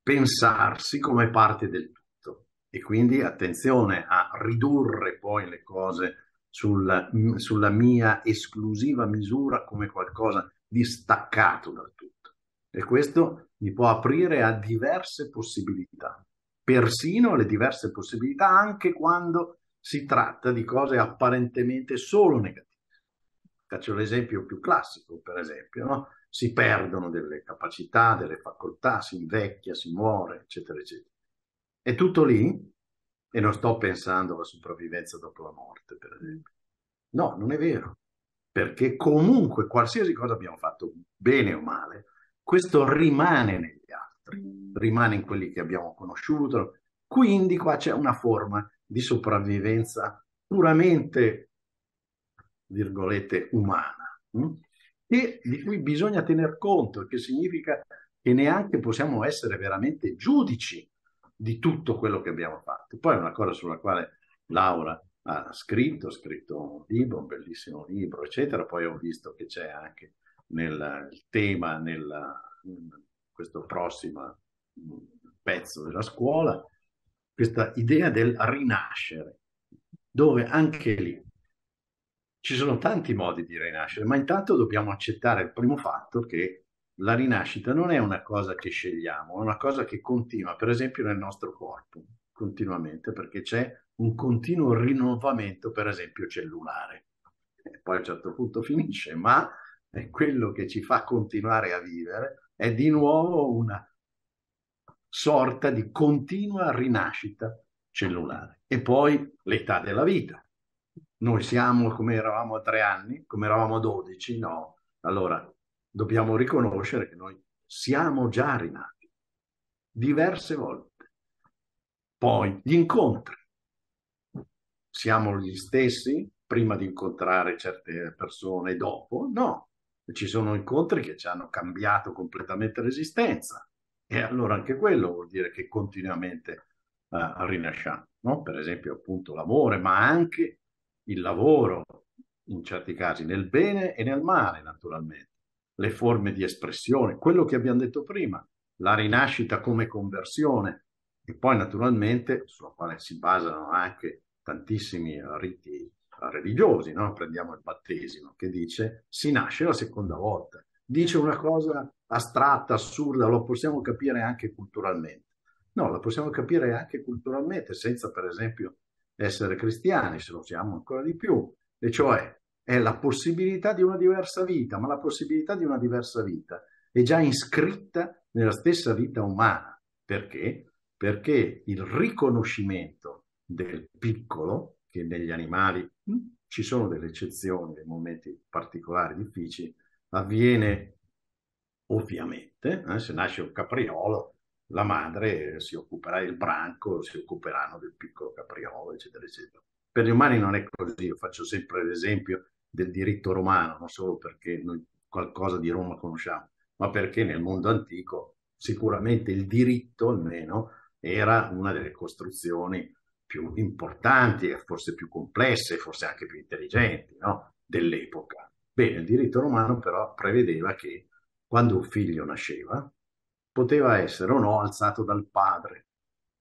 [SPEAKER 2] pensarsi come parte del tutto e quindi attenzione a ridurre poi le cose sulla, mm, sulla mia esclusiva misura come qualcosa di staccato dal tutto. E questo mi può aprire a diverse possibilità, persino alle diverse possibilità anche quando si tratta di cose apparentemente solo negative Faccio l'esempio più classico, per esempio, no? si perdono delle capacità, delle facoltà, si invecchia, si muore, eccetera, eccetera. È tutto lì e non sto pensando alla sopravvivenza dopo la morte, per esempio. No, non è vero, perché comunque qualsiasi cosa abbiamo fatto, bene o male, questo rimane negli altri, rimane in quelli che abbiamo conosciuto. Quindi qua c'è una forma di sopravvivenza puramente virgolette, umana, mh? Mm? e di cui bisogna tener conto, che significa che neanche possiamo essere veramente giudici di tutto quello che abbiamo fatto. Poi una cosa sulla quale Laura ha scritto, ha scritto un libro, un bellissimo libro, eccetera. Poi ho visto che c'è anche nel il tema, nella, in questo prossimo mm, pezzo della scuola, questa idea del rinascere, dove anche lì ci sono tanti modi di rinascere, ma intanto dobbiamo accettare il primo fatto che la rinascita non è una cosa che scegliamo, è una cosa che continua, per esempio nel nostro corpo, continuamente, perché c'è un continuo rinnovamento, per esempio cellulare. E poi a un certo punto finisce, ma è quello che ci fa continuare a vivere è di nuovo una sorta di continua rinascita cellulare. E poi l'età della vita. Noi siamo come eravamo a tre anni, come eravamo a dodici, no. Allora, dobbiamo riconoscere che noi siamo già rinati diverse volte. Poi gli incontri. Siamo gli stessi prima di incontrare certe persone e dopo? No. Ci sono incontri che ci hanno cambiato completamente l'esistenza. E allora anche quello vuol dire che continuamente uh, rinasciamo, no? per esempio appunto l'amore, ma anche il lavoro, in certi casi, nel bene e nel male, naturalmente, le forme di espressione, quello che abbiamo detto prima, la rinascita come conversione e poi naturalmente sulla quale si basano anche tantissimi riti religiosi, no? prendiamo il battesimo che dice si nasce la seconda volta, dice una cosa astratta, assurda, lo possiamo capire anche culturalmente. No, la possiamo capire anche culturalmente senza per esempio essere cristiani, se lo siamo ancora di più, e cioè è la possibilità di una diversa vita, ma la possibilità di una diversa vita è già iscritta nella stessa vita umana. Perché? Perché il riconoscimento del piccolo, che negli animali mh, hm, ci sono delle eccezioni, dei momenti particolari, difficili, avviene ovviamente, eh, se nasce un capriolo la madre eh, si occuperà del branco, si occuperanno del piccolo capriolo, eccetera, eccetera. Per gli umani non è così, io faccio sempre l'esempio del diritto romano, non solo perché noi qualcosa di Roma conosciamo, ma perché nel mondo antico sicuramente il diritto almeno era una delle costruzioni più importanti, forse più complesse, forse anche più intelligenti no? dell'epoca. Bene, il diritto romano però prevedeva che quando un figlio nasceva, poteva essere o no alzato dal padre.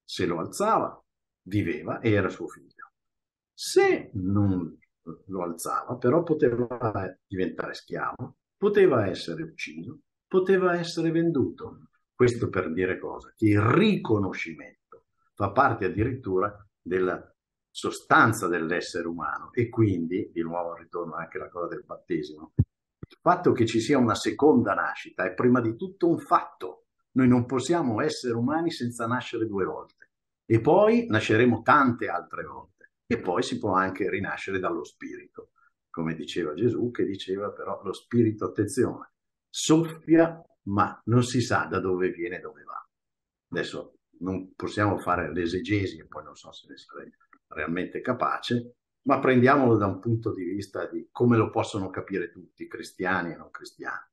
[SPEAKER 2] Se lo alzava, viveva e era suo figlio. Se non lo alzava, però poteva diventare schiavo, poteva essere ucciso, poteva essere venduto. Questo per dire cosa? Che il riconoscimento fa parte addirittura della sostanza dell'essere umano e quindi, di nuovo ritorno anche alla cosa del battesimo, il fatto che ci sia una seconda nascita è prima di tutto un fatto noi non possiamo essere umani senza nascere due volte e poi nasceremo tante altre volte e poi si può anche rinascere dallo spirito, come diceva Gesù, che diceva però lo spirito, attenzione, soffia ma non si sa da dove viene e dove va. Adesso non possiamo fare l'esegesi e poi non so se ne sarei realmente capace, ma prendiamolo da un punto di vista di come lo possono capire tutti, cristiani e non cristiani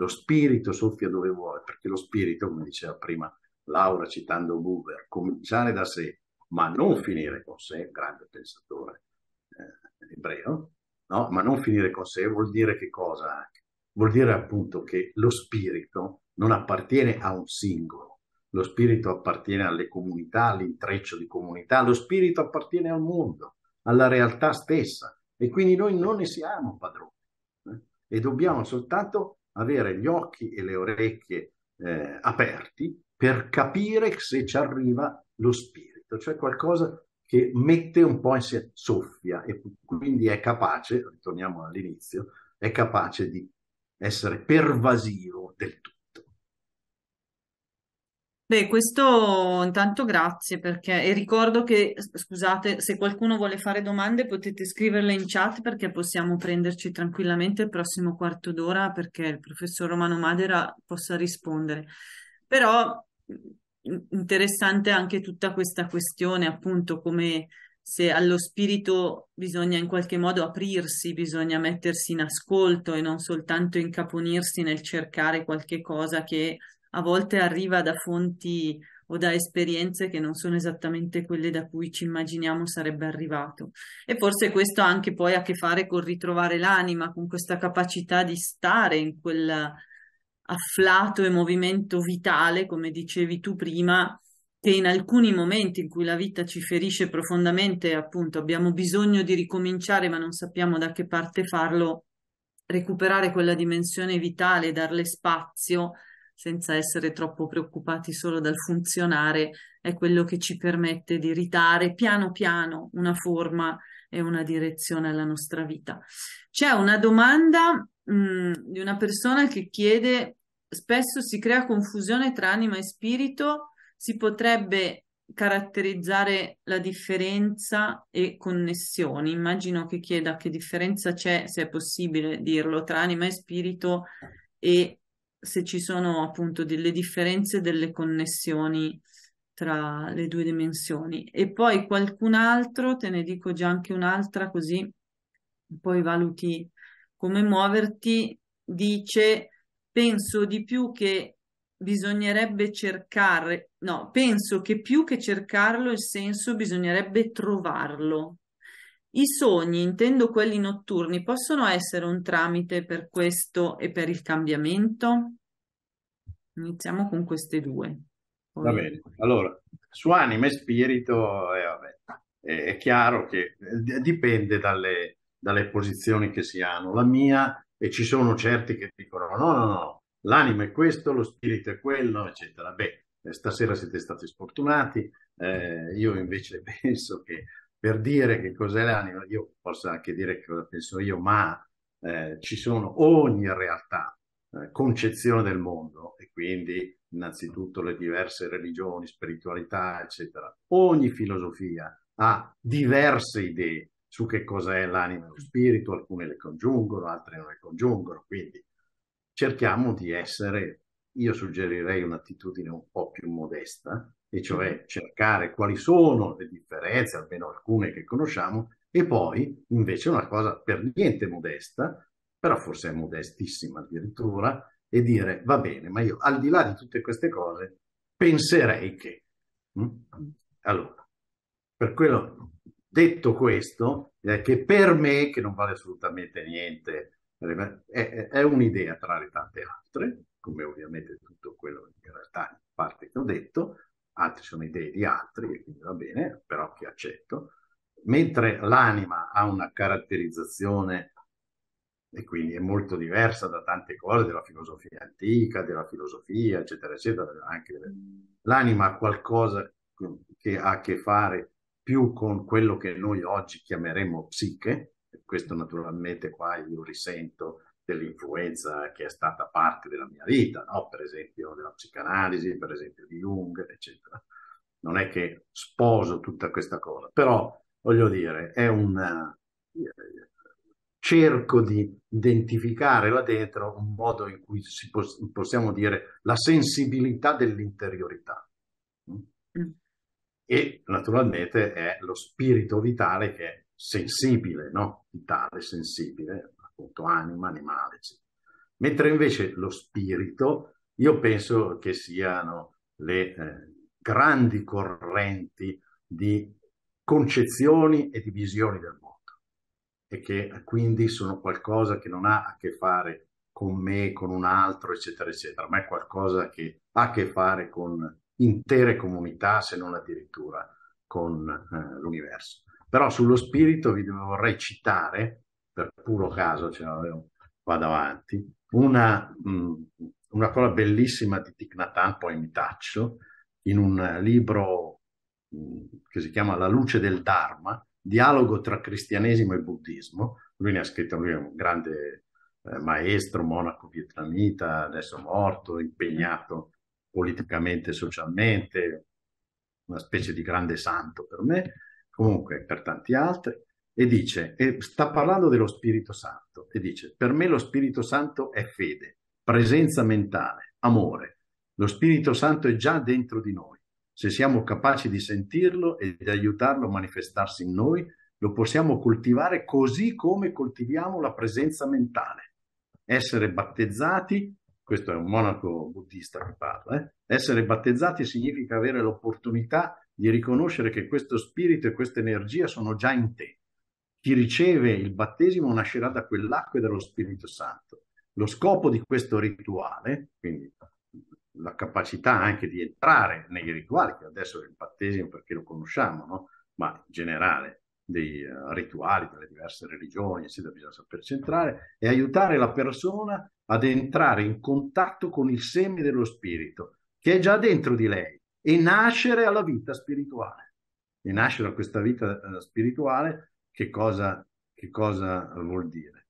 [SPEAKER 2] lo spirito soffia dove vuole, perché lo spirito, come diceva prima Laura citando Buber, cominciare da sé, ma non finire con sé, grande pensatore eh, ebreo, no? ma non finire con sé vuol dire che cosa Vuol dire appunto che lo spirito non appartiene a un singolo, lo spirito appartiene alle comunità, all'intreccio di comunità, lo spirito appartiene al mondo, alla realtà stessa e quindi noi non ne siamo padroni eh? e dobbiamo soltanto avere gli occhi e le orecchie eh, aperti per capire se ci arriva lo spirito, cioè qualcosa che mette un po' in sé, soffia e quindi è capace, ritorniamo all'inizio, è capace di essere pervasivo del tutto.
[SPEAKER 3] Beh, questo intanto grazie perché e ricordo che, scusate, se qualcuno vuole fare domande potete scriverle in chat perché possiamo prenderci tranquillamente il prossimo quarto d'ora perché il professor Romano Madera possa rispondere. Però interessante anche tutta questa questione, appunto, come se allo spirito bisogna in qualche modo aprirsi, bisogna mettersi in ascolto e non soltanto incaponirsi nel cercare qualche cosa che a volte arriva da fonti o da esperienze che non sono esattamente quelle da cui ci immaginiamo sarebbe arrivato. E forse questo ha anche poi a che fare con ritrovare l'anima, con questa capacità di stare in quel afflato e movimento vitale, come dicevi tu prima, che in alcuni momenti in cui la vita ci ferisce profondamente, appunto, abbiamo bisogno di ricominciare, ma non sappiamo da che parte farlo, recuperare quella dimensione vitale, darle spazio senza essere troppo preoccupati solo dal funzionare, è quello che ci permette di ritare piano piano una forma e una direzione alla nostra vita. C'è una domanda mh, mm, di una persona che chiede, spesso si crea confusione tra anima e spirito, si potrebbe caratterizzare la differenza e connessioni. Immagino che chieda che differenza c'è, se è possibile dirlo, tra anima e spirito e se ci sono appunto delle differenze delle connessioni tra le due dimensioni. E poi qualcun altro, te ne dico già anche un'altra così poi valuti come muoverti, dice penso di più che bisognerebbe cercare, no, penso che più che cercarlo il senso bisognerebbe trovarlo. I sogni, intendo quelli notturni, possono essere un tramite per questo e per il cambiamento? Iniziamo con queste due.
[SPEAKER 2] Poi... Va bene, allora, su anima e spirito eh, vabbè, è chiaro che eh, dipende dalle, dalle, posizioni che si hanno. La mia, e ci sono certi che dicono no, no, no, l'anima è questo, lo spirito è quello, eccetera. Beh, stasera siete stati sfortunati, eh, io invece <laughs> penso che per dire che cos'è l'anima, io posso anche dire che cosa penso io, ma eh, ci sono ogni realtà, eh, concezione del mondo e quindi innanzitutto le diverse religioni, spiritualità, eccetera. Ogni filosofia ha diverse idee su che cosa è l'anima e lo spirito, alcune le congiungono, altre non le congiungono, quindi cerchiamo di essere io suggerirei un'attitudine un po' più modesta, e cioè cercare quali sono le differenze, almeno alcune che conosciamo, e poi invece una cosa per niente modesta, però forse è modestissima addirittura, e dire va bene, ma io al di là di tutte queste cose penserei che. Mm? Allora, per quello detto questo, è che per me, che non vale assolutamente niente, è, è un'idea tra le tante altre, come ovviamente tutto quello in realtà in parte che ho detto, altri sono idee di altri e quindi va bene, però che accetto, mentre l'anima ha una caratterizzazione e quindi è molto diversa da tante cose della filosofia antica, della filosofia, eccetera, eccetera, anche delle... l'anima ha qualcosa che ha a che fare più con quello che noi oggi chiameremo psiche, questo naturalmente qua io risento dell'influenza che è stata parte della mia vita, no? per esempio della psicanalisi, per esempio di Jung, eccetera. Non è che sposo tutta questa cosa, però voglio dire, è un eh, cerco di identificare là dentro un modo in cui poss- possiamo dire la sensibilità dell'interiorità. Mm? Mm. E naturalmente è lo spirito vitale che è sensibile, no? Vitale, sensibile, appunto anima, animale, eccetera. Mentre invece lo spirito, io penso che siano le eh, grandi correnti di concezioni e di visioni del mondo e che quindi sono qualcosa che non ha a che fare con me, con un altro, eccetera, eccetera, ma è qualcosa che ha a che fare con intere comunità, se non addirittura con eh, l'universo. Però sullo spirito vi vorrei citare puro caso ce l'avevo qua davanti, una, mh, una cosa bellissima di Thich Nhat poi mi taccio, in un libro mh, che si chiama La luce del Dharma, dialogo tra cristianesimo e buddismo, lui ne ha scritto, lui è un grande eh, maestro, monaco vietnamita, adesso morto, impegnato politicamente e socialmente, una specie di grande santo per me, comunque per tanti altri e dice, e sta parlando dello Spirito Santo, e dice, per me lo Spirito Santo è fede, presenza mentale, amore. Lo Spirito Santo è già dentro di noi. Se siamo capaci di sentirlo e di aiutarlo a manifestarsi in noi, lo possiamo coltivare così come coltiviamo la presenza mentale. Essere battezzati, questo è un monaco buddista che parla, eh? essere battezzati significa avere l'opportunità di riconoscere che questo spirito e questa energia sono già in te chi riceve il battesimo nascerà da quell'acqua e dallo Spirito Santo. Lo scopo di questo rituale, quindi la capacità anche di entrare nei rituali, che adesso è il battesimo perché lo conosciamo, no? ma in generale dei uh, rituali delle diverse religioni, eccetera, bisogna saper centrare, è aiutare la persona ad entrare in contatto con il seme dello spirito, che è già dentro di lei, e nascere alla vita spirituale. E nascere a questa vita uh, spirituale che cosa, che cosa vuol dire.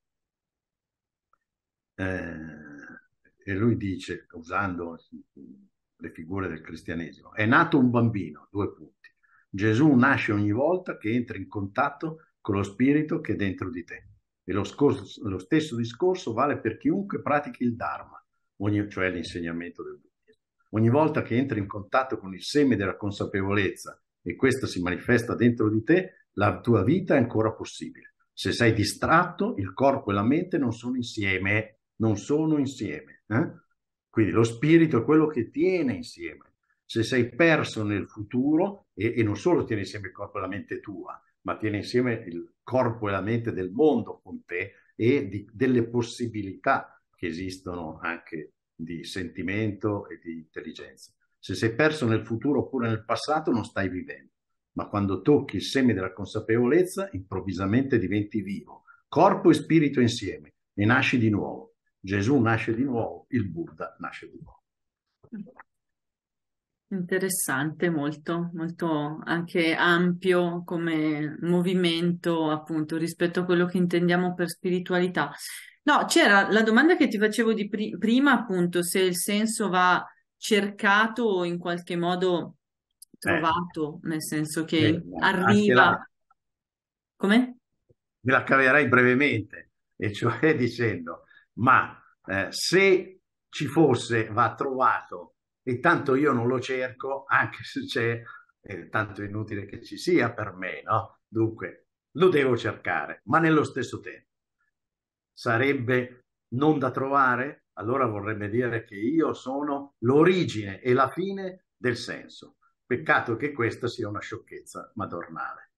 [SPEAKER 2] Eh, e lui dice, usando le figure del cristianesimo, è nato un bambino, due punti. Gesù nasce ogni volta che entra in contatto con lo spirito che è dentro di te. E lo, scorso, lo stesso discorso vale per chiunque pratichi il Dharma, ogni, cioè l'insegnamento del Buddha. Ogni volta che entri in contatto con il seme della consapevolezza e questa si manifesta dentro di te, la tua vita è ancora possibile. Se sei distratto, il corpo e la mente non sono insieme, non sono insieme. Eh? Quindi lo spirito è quello che tiene insieme. Se sei perso nel futuro, e, e non solo tiene insieme il corpo e la mente tua, ma tiene insieme il corpo e la mente del mondo con te e di, delle possibilità che esistono anche di sentimento e di intelligenza. Se sei perso nel futuro oppure nel passato, non stai vivendo ma quando tocchi il seme della consapevolezza improvvisamente diventi vivo, corpo e spirito insieme, e nasci di nuovo. Gesù nasce di nuovo, il Buddha nasce di nuovo.
[SPEAKER 3] Interessante, molto, molto anche ampio come movimento appunto rispetto a quello che intendiamo per spiritualità. No, c'era la domanda che ti facevo di pri- prima appunto se il senso va cercato o in qualche modo eh. trovato, eh, nel senso che eh, arriva... Come?
[SPEAKER 2] Me la caverei brevemente, e cioè <laughs> dicendo, ma eh, se ci fosse va trovato e tanto io non lo cerco, anche se c'è, eh, tanto è inutile che ci sia per me, no? Dunque, lo devo cercare, ma nello stesso tempo sarebbe non da trovare, allora vorrebbe dire che io sono l'origine e la fine del senso. Peccato che questa sia una sciocchezza madornale,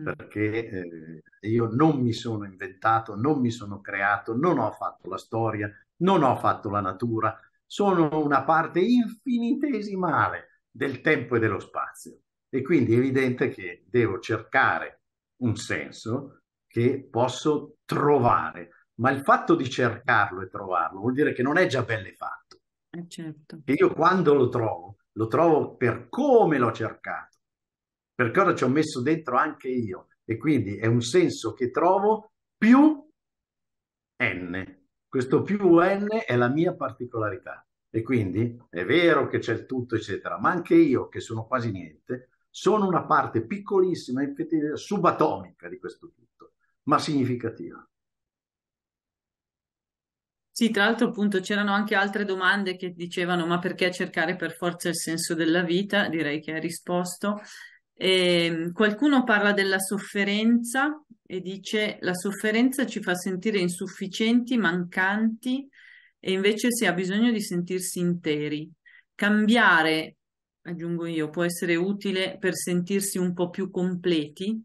[SPEAKER 2] mm. perché eh, io non mi sono inventato, non mi sono creato, non ho fatto la storia, non ho fatto la natura, sono una parte infinitesimale del tempo e dello spazio. E quindi è evidente che devo cercare un senso che posso trovare, ma il fatto di cercarlo e trovarlo vuol dire che non è già belle fatto.
[SPEAKER 3] Eh, certo.
[SPEAKER 2] E io quando lo trovo lo trovo per come l'ho cercato, per cosa ci ho messo dentro anche io. E quindi è un senso che trovo più n. Questo più n è la mia particolarità. E quindi è vero che c'è il tutto, eccetera, ma anche io, che sono quasi niente, sono una parte piccolissima, subatomica di questo tutto, ma significativa.
[SPEAKER 3] Sì, tra l'altro appunto c'erano anche altre domande che dicevano ma perché cercare per forza il senso della vita? Direi che hai risposto. E, ehm, qualcuno parla della sofferenza e dice la sofferenza ci fa sentire insufficienti, mancanti e invece si ha bisogno di sentirsi interi. Cambiare, aggiungo io, può essere utile per sentirsi un po' più completi?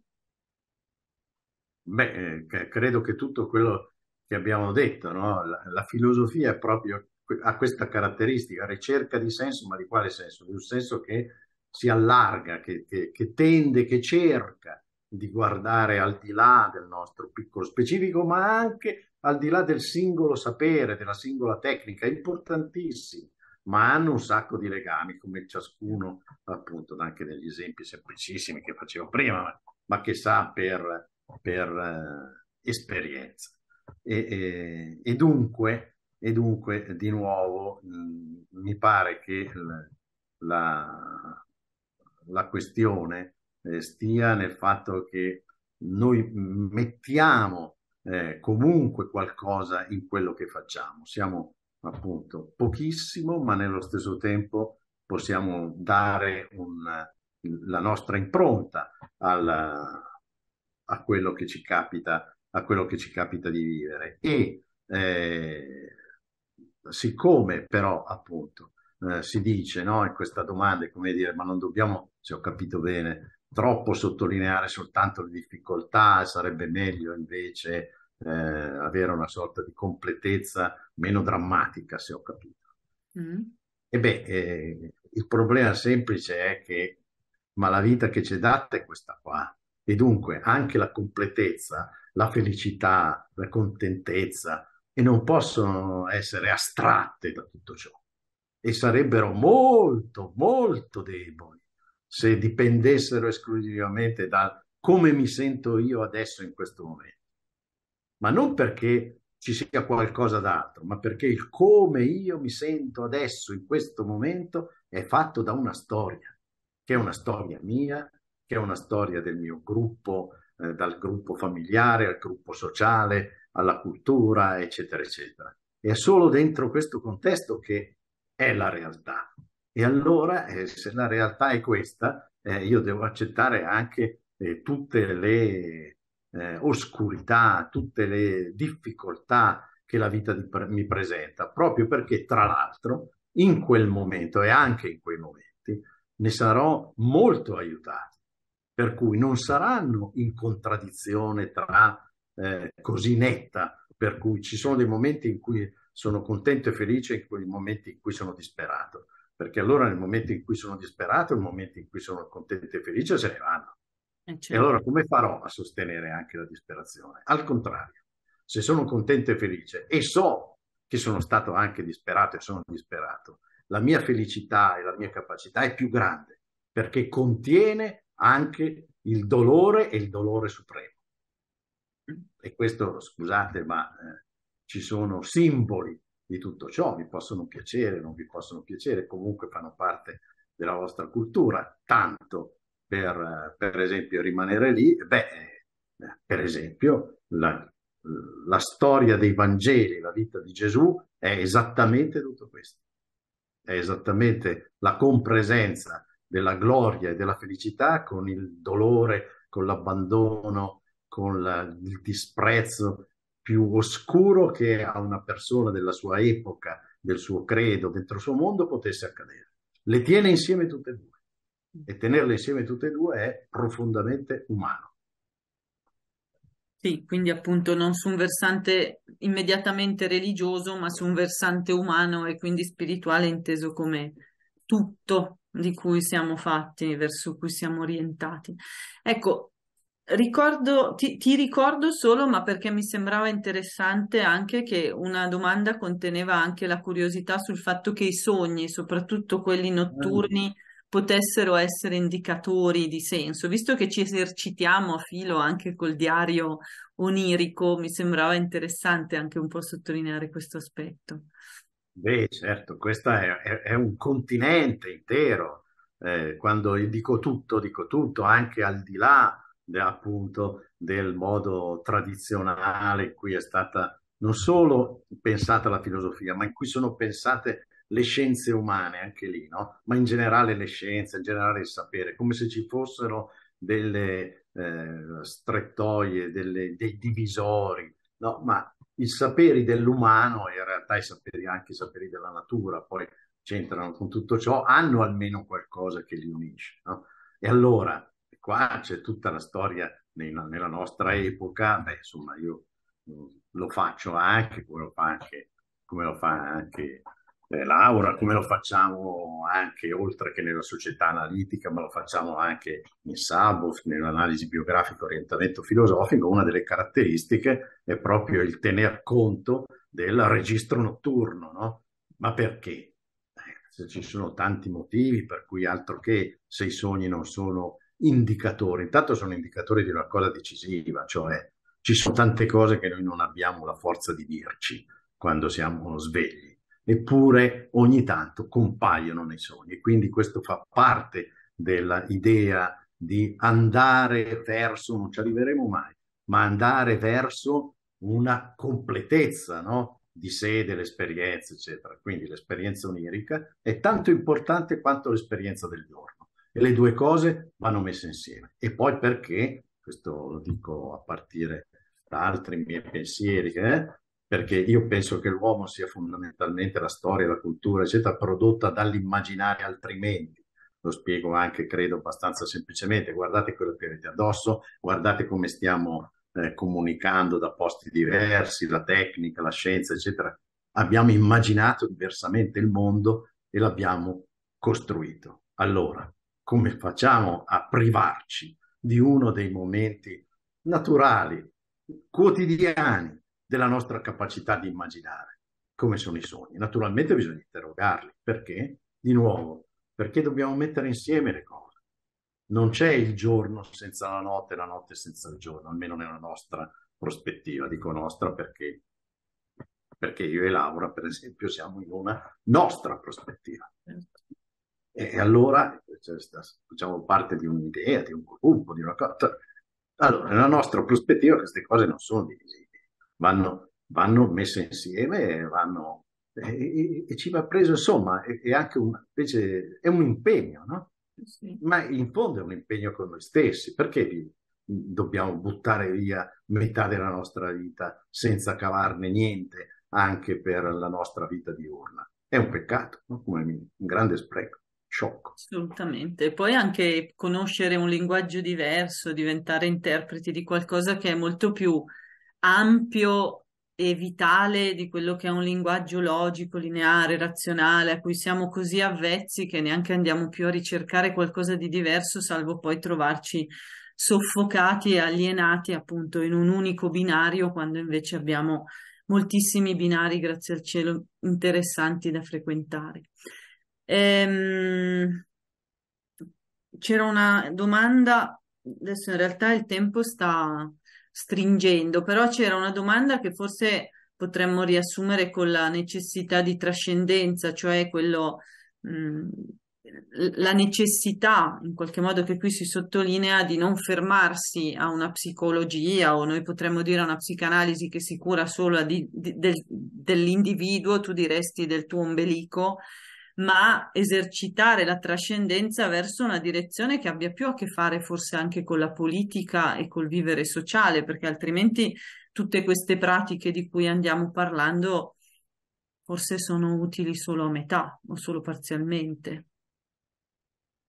[SPEAKER 2] Beh, eh, credo che tutto quello che abbiamo detto, no? la, la, filosofia è proprio ha questa caratteristica, ricerca di senso, ma di quale senso? Di un senso che si allarga, che, che, che tende, che cerca di guardare al di là del nostro piccolo specifico, ma anche al di là del singolo sapere, della singola tecnica, importantissimi, ma hanno un sacco di legami, come ciascuno, appunto, anche negli esempi semplicissimi che facevo prima, ma, ma che sa per, per eh, esperienza. E, e, e, dunque, e dunque, di nuovo, mh, mi pare che la, la questione eh, stia nel fatto che noi mettiamo eh, comunque qualcosa in quello che facciamo. Siamo appunto pochissimo, ma nello stesso tempo possiamo dare un, la nostra impronta al, a quello che ci capita a quello che ci capita di vivere. E eh, siccome però appunto eh, si dice no, in questa domanda, come dire, ma non dobbiamo, se ho capito bene, troppo sottolineare soltanto le difficoltà, sarebbe meglio invece eh, avere una sorta di completezza meno drammatica, se ho capito. Mm. E beh, eh, il problema semplice è che ma la vita che ci è data è questa qua. E dunque anche la completezza la felicità, la contentezza e non possono essere astratte da tutto ciò e sarebbero molto, molto deboli se dipendessero esclusivamente da come mi sento io adesso in questo momento. Ma non perché ci sia qualcosa d'altro, ma perché il come io mi sento adesso in questo momento è fatto da una storia, che è una storia mia, che è una storia del mio gruppo eh, dal gruppo familiare al gruppo sociale, alla cultura, eccetera, eccetera. È solo dentro questo contesto che è la realtà. E allora, eh, se la realtà è questa, eh, io devo accettare anche eh, tutte le eh, oscurità, tutte le difficoltà che la vita di, mi presenta, proprio perché, tra l'altro, in quel momento e anche in quei momenti ne sarò molto aiutato per cui non saranno in contraddizione tra eh, così netta, per cui ci sono dei momenti in cui sono contento e felice e quei momenti in cui sono disperato, perché allora nel momento in cui sono disperato, nel momento in cui sono contento e felice se ne vanno. Eh, certo. E allora come farò a sostenere anche la disperazione? Al contrario, se sono contento e felice e so che sono stato anche disperato e sono disperato, la mia felicità e la mia capacità è più grande perché contiene anche il dolore e il dolore supremo. E questo, scusate, ma eh, ci sono simboli di tutto ciò, vi possono piacere, non vi possono piacere, comunque fanno parte della vostra cultura, tanto per, eh, per esempio rimanere lì, beh, eh, per esempio la, la storia dei Vangeli, la vita di Gesù è esattamente tutto questo, è esattamente la compresenza della gloria e della felicità con il dolore, con l'abbandono, con la, il disprezzo più oscuro che a una persona della sua epoca, del suo credo, dentro il suo mondo potesse accadere. Le tiene insieme tutte e due e tenerle insieme tutte e due è profondamente umano.
[SPEAKER 3] Sì, quindi appunto non su un versante immediatamente religioso, ma su un versante umano e quindi spirituale inteso come tutto, di cui siamo fatti, verso cui siamo orientati. Ecco, ricordo, ti, ti, ricordo solo, ma perché mi sembrava interessante anche che una domanda conteneva anche la curiosità sul fatto che i sogni, soprattutto quelli ah. notturni, potessero essere indicatori di senso. Visto che ci esercitiamo a filo anche col diario onirico, mi sembrava interessante anche un po' sottolineare questo aspetto.
[SPEAKER 2] Beh, certo, questo è, è- è un continente intero. Eh, quando dico tutto, dico tutto, anche al di là de- appunto del modo tradizionale in cui è stata non solo pensata la filosofia, ma in cui sono pensate le scienze umane, anche lì, no? Ma in generale le scienze, in generale il sapere, come se ci fossero delle eh, strettoie, delle- dei divisori, no? Ma i saperi dell'umano e in realtà i saperi, anche i saperi della natura, poi c'entrano con tutto ciò, hanno almeno qualcosa che li unisce. No? E allora, qua c'è tutta la storia nella, nostra epoca, beh, insomma, io mm, lo faccio anche, come lo fa anche, come lo fa anche eh, Laura, come lo facciamo anche oltre che nella società analitica, ma lo facciamo anche in Saboff, nell'analisi biografica orientamento filosofico, una delle caratteristiche è proprio il tener conto del registro notturno, no? Ma perché? Eh, se ci sono tanti motivi per cui altro che se i sogni non sono indicatori, intanto sono indicatori di una cosa decisiva, cioè ci sono tante cose che noi non abbiamo la forza di dirci quando siamo svegli eppure ogni tanto compaiono nei sogni. Quindi questo fa parte dell'idea di andare verso, non ci arriveremo mai, ma andare verso una completezza no? di sé, dell'esperienza, eccetera. Quindi l'esperienza onirica è tanto importante quanto l'esperienza del giorno e le due cose vanno messe insieme. E poi perché, questo lo dico a partire da altri miei pensieri, eh? perché io penso che l'uomo sia fondamentalmente la storia, la cultura, eccetera, prodotta dall'immaginare altrimenti. Lo spiego anche, credo, abbastanza semplicemente. Guardate quello che avete addosso, guardate come stiamo eh, comunicando da posti diversi, la tecnica, la scienza, eccetera. Abbiamo immaginato diversamente il mondo e l'abbiamo costruito. Allora, come facciamo a privarci di uno dei momenti naturali, quotidiani, della nostra capacità di immaginare come sono i sogni. Naturalmente bisogna interrogarli. Perché? Di nuovo, perché dobbiamo mettere insieme le cose. Non c'è il giorno senza la notte, la notte senza il giorno, almeno nella nostra prospettiva. Dico nostra perché, perché io e Laura, per esempio, siamo in una nostra prospettiva. E allora cioè, facciamo parte di un'idea, di un gruppo, di una cosa. Allora, nella nostra prospettiva queste cose non sono divise vanno, vanno messe insieme e, vanno, e, e, ci va preso, insomma, è, è anche un, invece, è un impegno, no? Sì. Ma in fondo è un impegno con noi stessi, perché dobbiamo buttare via metà della nostra vita senza cavarne niente anche per la nostra vita diurna? È un peccato, no? Come un grande spreco. Shock.
[SPEAKER 3] Assolutamente. Poi anche conoscere un linguaggio diverso, diventare interpreti di qualcosa che è molto più ampio e vitale di quello che è un linguaggio logico, lineare, razionale, a cui siamo così avvezzi che neanche andiamo più a ricercare qualcosa di diverso, salvo poi trovarci soffocati e alienati appunto in un unico binario, quando invece abbiamo moltissimi binari, grazie al cielo, interessanti da frequentare. Ehm, c'era una domanda, adesso in realtà il tempo sta stringendo, però c'era una domanda che forse potremmo riassumere con la necessità di trascendenza, cioè quello, mh, mm, la necessità, in qualche modo che qui si sottolinea, di non fermarsi a una psicologia o noi potremmo dire a una psicanalisi che si cura solo di, di, del, dell'individuo, tu diresti del tuo ombelico, ma esercitare la trascendenza verso una direzione che abbia più a che fare forse anche con la politica e col vivere sociale, perché altrimenti tutte queste pratiche di cui andiamo parlando forse sono utili solo a metà o solo parzialmente.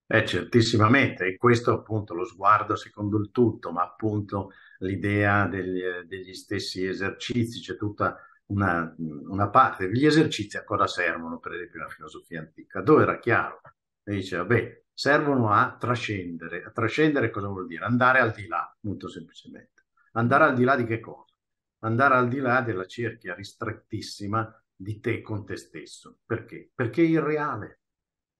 [SPEAKER 2] Eh, certissimamente, e questo appunto lo sguardo secondo il tutto, ma appunto l'idea degli, eh, degli stessi esercizi, c'è cioè tutta una, una parte degli esercizi a cosa servono, per esempio, la filosofia antica, dove era chiaro, e diceva, beh, servono a trascendere. A trascendere cosa vuol dire? Andare al di là, molto semplicemente. Andare al di là di che cosa? Andare al di là della cerchia ristrettissima di te con te stesso. Perché? Perché è irreale,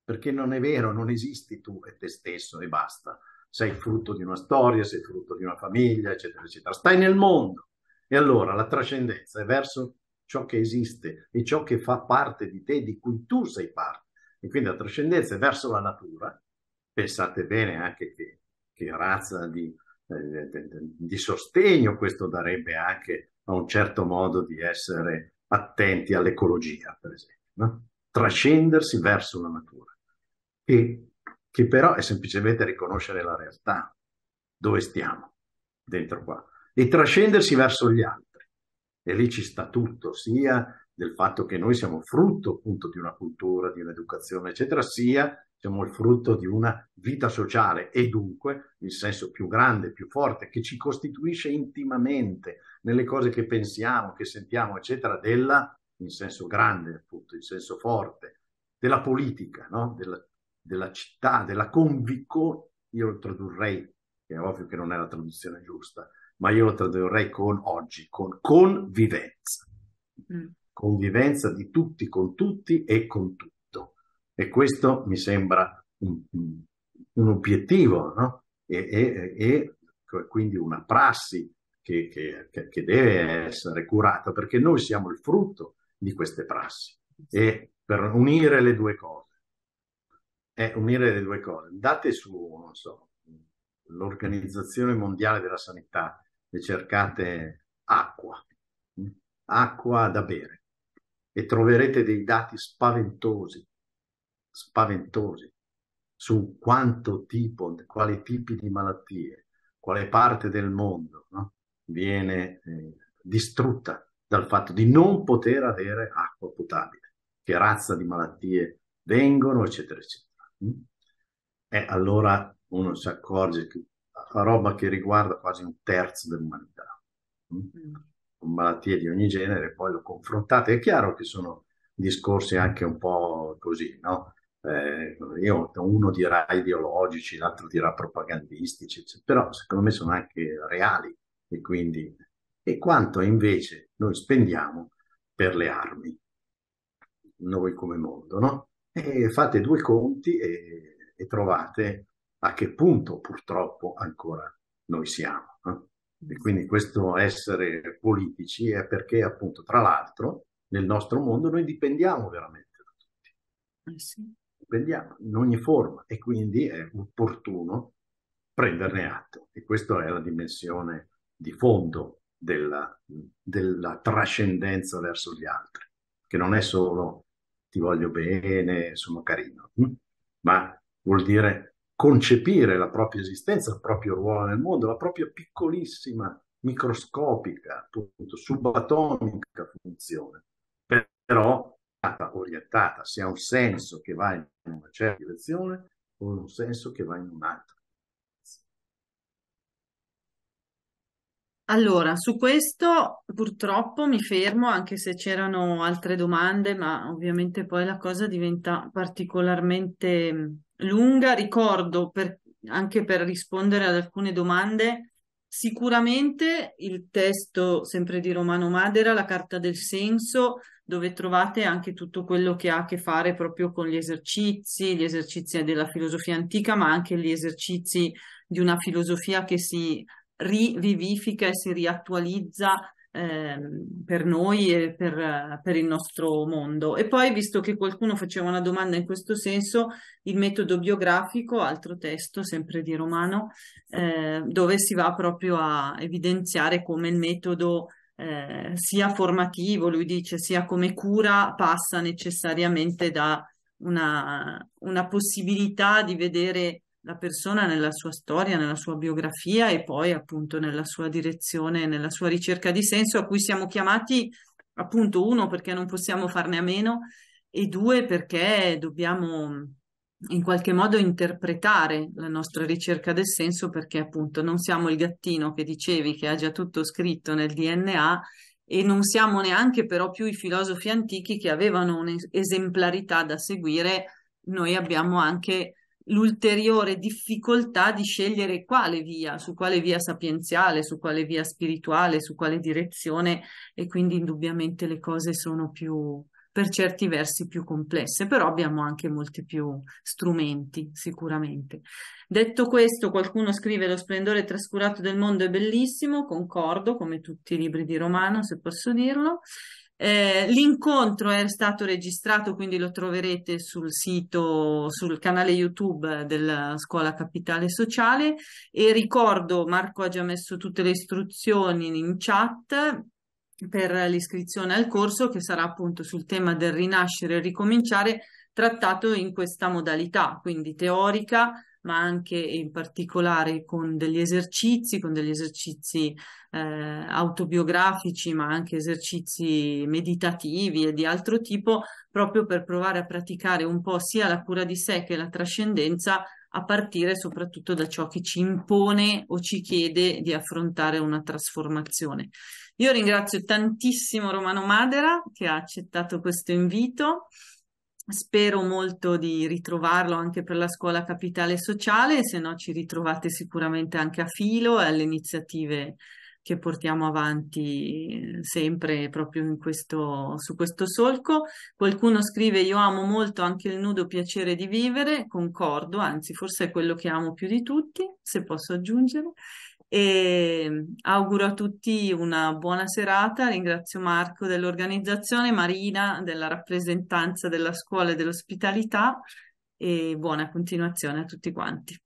[SPEAKER 2] perché non è vero, non esisti tu e te stesso e basta. Sei frutto di una storia, sei frutto di una famiglia, eccetera, eccetera. Stai nel mondo, e allora la trascendenza è verso ciò che esiste e ciò che fa parte di te, di cui tu sei parte. E quindi la trascendenza è verso la natura. Pensate bene anche che, che razza di, eh, di sostegno questo darebbe anche a un certo modo di essere attenti all'ecologia, per esempio. No? Trascendersi verso la natura. E che però è semplicemente riconoscere la realtà, dove stiamo, dentro qua e trascendersi verso gli altri. E lì ci sta tutto, sia del fatto che noi siamo frutto appunto di una cultura, di un'educazione, eccetera, sia siamo il frutto di una vita sociale e dunque il senso più grande, più forte, che ci costituisce intimamente nelle cose che pensiamo, che sentiamo, eccetera, della, in senso grande appunto, in senso forte, della politica, no? della, della città, della convico, io lo tradurrei, che è ovvio che non è la traduzione giusta, ma io lo tradurrei con oggi, con convivenza. Mm. Convivenza di tutti con tutti e con tutto. E questo mi sembra un, un obiettivo, no? E, e, e, quindi una prassi che, che, che deve essere curata, perché noi siamo il frutto di queste prassi. E per unire le due cose. Eh, unire le due cose. Andate su, non so, l'Organizzazione Mondiale della Sanità e cercate acqua, mm, acqua da bere e troverete dei dati spaventosi, spaventosi su quanto tipo, quali tipi di malattie, quale parte del mondo no? viene eh, distrutta dal fatto di non poter avere acqua potabile, che razza di malattie vengono, eccetera, eccetera. Mm. E allora uno si accorge che roba che riguarda quasi un terzo dell'umanità, mm, mm. con malattie di ogni genere, poi lo confrontate, è chiaro che sono discorsi anche un po' così, no? Eh, io, uno dirà ideologici, l'altro dirà propagandistici, però secondo me sono anche reali e quindi... E quanto invece noi spendiamo per le armi, noi come mondo, no? E fate due conti e, e trovate a che punto purtroppo ancora noi siamo. Eh? quindi questo essere politici è perché appunto, tra l'altro, nel nostro mondo noi dipendiamo veramente da tutti. Eh sì. Dipendiamo in ogni forma e quindi è opportuno prenderne atto. E questa è la dimensione di fondo della, della trascendenza verso gli altri, che non è solo ti voglio bene, sono carino, hm? ma vuol dire concepire la propria esistenza, il proprio ruolo nel mondo, la propria piccolissima, microscopica, appunto, subatomica funzione, però orientata, sia ha un senso che va in una certa direzione o un senso che va in un'altra.
[SPEAKER 3] Allora, su questo purtroppo mi fermo, anche se c'erano altre domande, ma ovviamente poi la cosa diventa particolarmente lunga, ricordo per, anche per rispondere ad alcune domande, sicuramente il testo sempre di Romano Madera, La carta del senso, dove trovate anche tutto quello che ha a che fare proprio con gli esercizi, gli esercizi della filosofia antica, ma anche gli esercizi di una filosofia che si rivivifica e si riattualizza Ehm, per noi e per, per, il nostro mondo. E poi, visto che qualcuno faceva una domanda in questo senso, il metodo biografico, altro testo sempre di Romano, eh, dove si va proprio a evidenziare come il metodo eh, sia formativo, lui dice, sia come cura passa necessariamente da una, una possibilità di vedere la persona nella sua storia, nella sua biografia e poi appunto nella sua direzione, nella sua ricerca di senso a cui siamo chiamati appunto uno perché non possiamo farne a meno e due perché dobbiamo in qualche modo interpretare la nostra ricerca del senso perché appunto non siamo il gattino che dicevi che ha già tutto scritto nel DNA e non siamo neanche però più i filosofi antichi che avevano un'esemplarità da seguire, noi abbiamo anche l'ulteriore difficoltà di scegliere quale via, su quale via sapienziale, su quale via spirituale, su quale direzione e quindi indubbiamente le cose sono più, per certi versi più complesse, però abbiamo anche molti più strumenti sicuramente. Detto questo, qualcuno scrive Lo splendore trascurato del mondo è bellissimo, concordo, come tutti i libri di Romano, se posso dirlo. Eh, l'incontro è stato registrato, quindi lo troverete sul sito, sul canale YouTube della Scuola Capitale Sociale e ricordo, Marco ha già messo tutte le istruzioni in chat per l'iscrizione al corso che sarà appunto sul tema del rinascere e ricominciare trattato in questa modalità, quindi teorica, ma anche in particolare con degli esercizi, con degli esercizi eh, autobiografici, ma anche esercizi meditativi e di altro tipo, proprio per provare a praticare un po' sia la cura di sé che la trascendenza a partire soprattutto da ciò che ci impone o ci chiede di affrontare una trasformazione. Io ringrazio tantissimo Romano Madera che ha accettato questo invito. Spero molto di ritrovarlo anche per la scuola capitale sociale, se no ci ritrovate sicuramente anche a Filo e alle iniziative che portiamo avanti eh, sempre proprio questo, su questo solco. Qualcuno scrive io amo molto anche il nudo piacere di vivere, concordo, anzi forse è quello che amo più di tutti, se posso aggiungere e auguro a tutti una buona serata. Ringrazio Marco dell'organizzazione, Marina della rappresentanza della scuola e dell'ospitalità e buona continuazione a tutti quanti.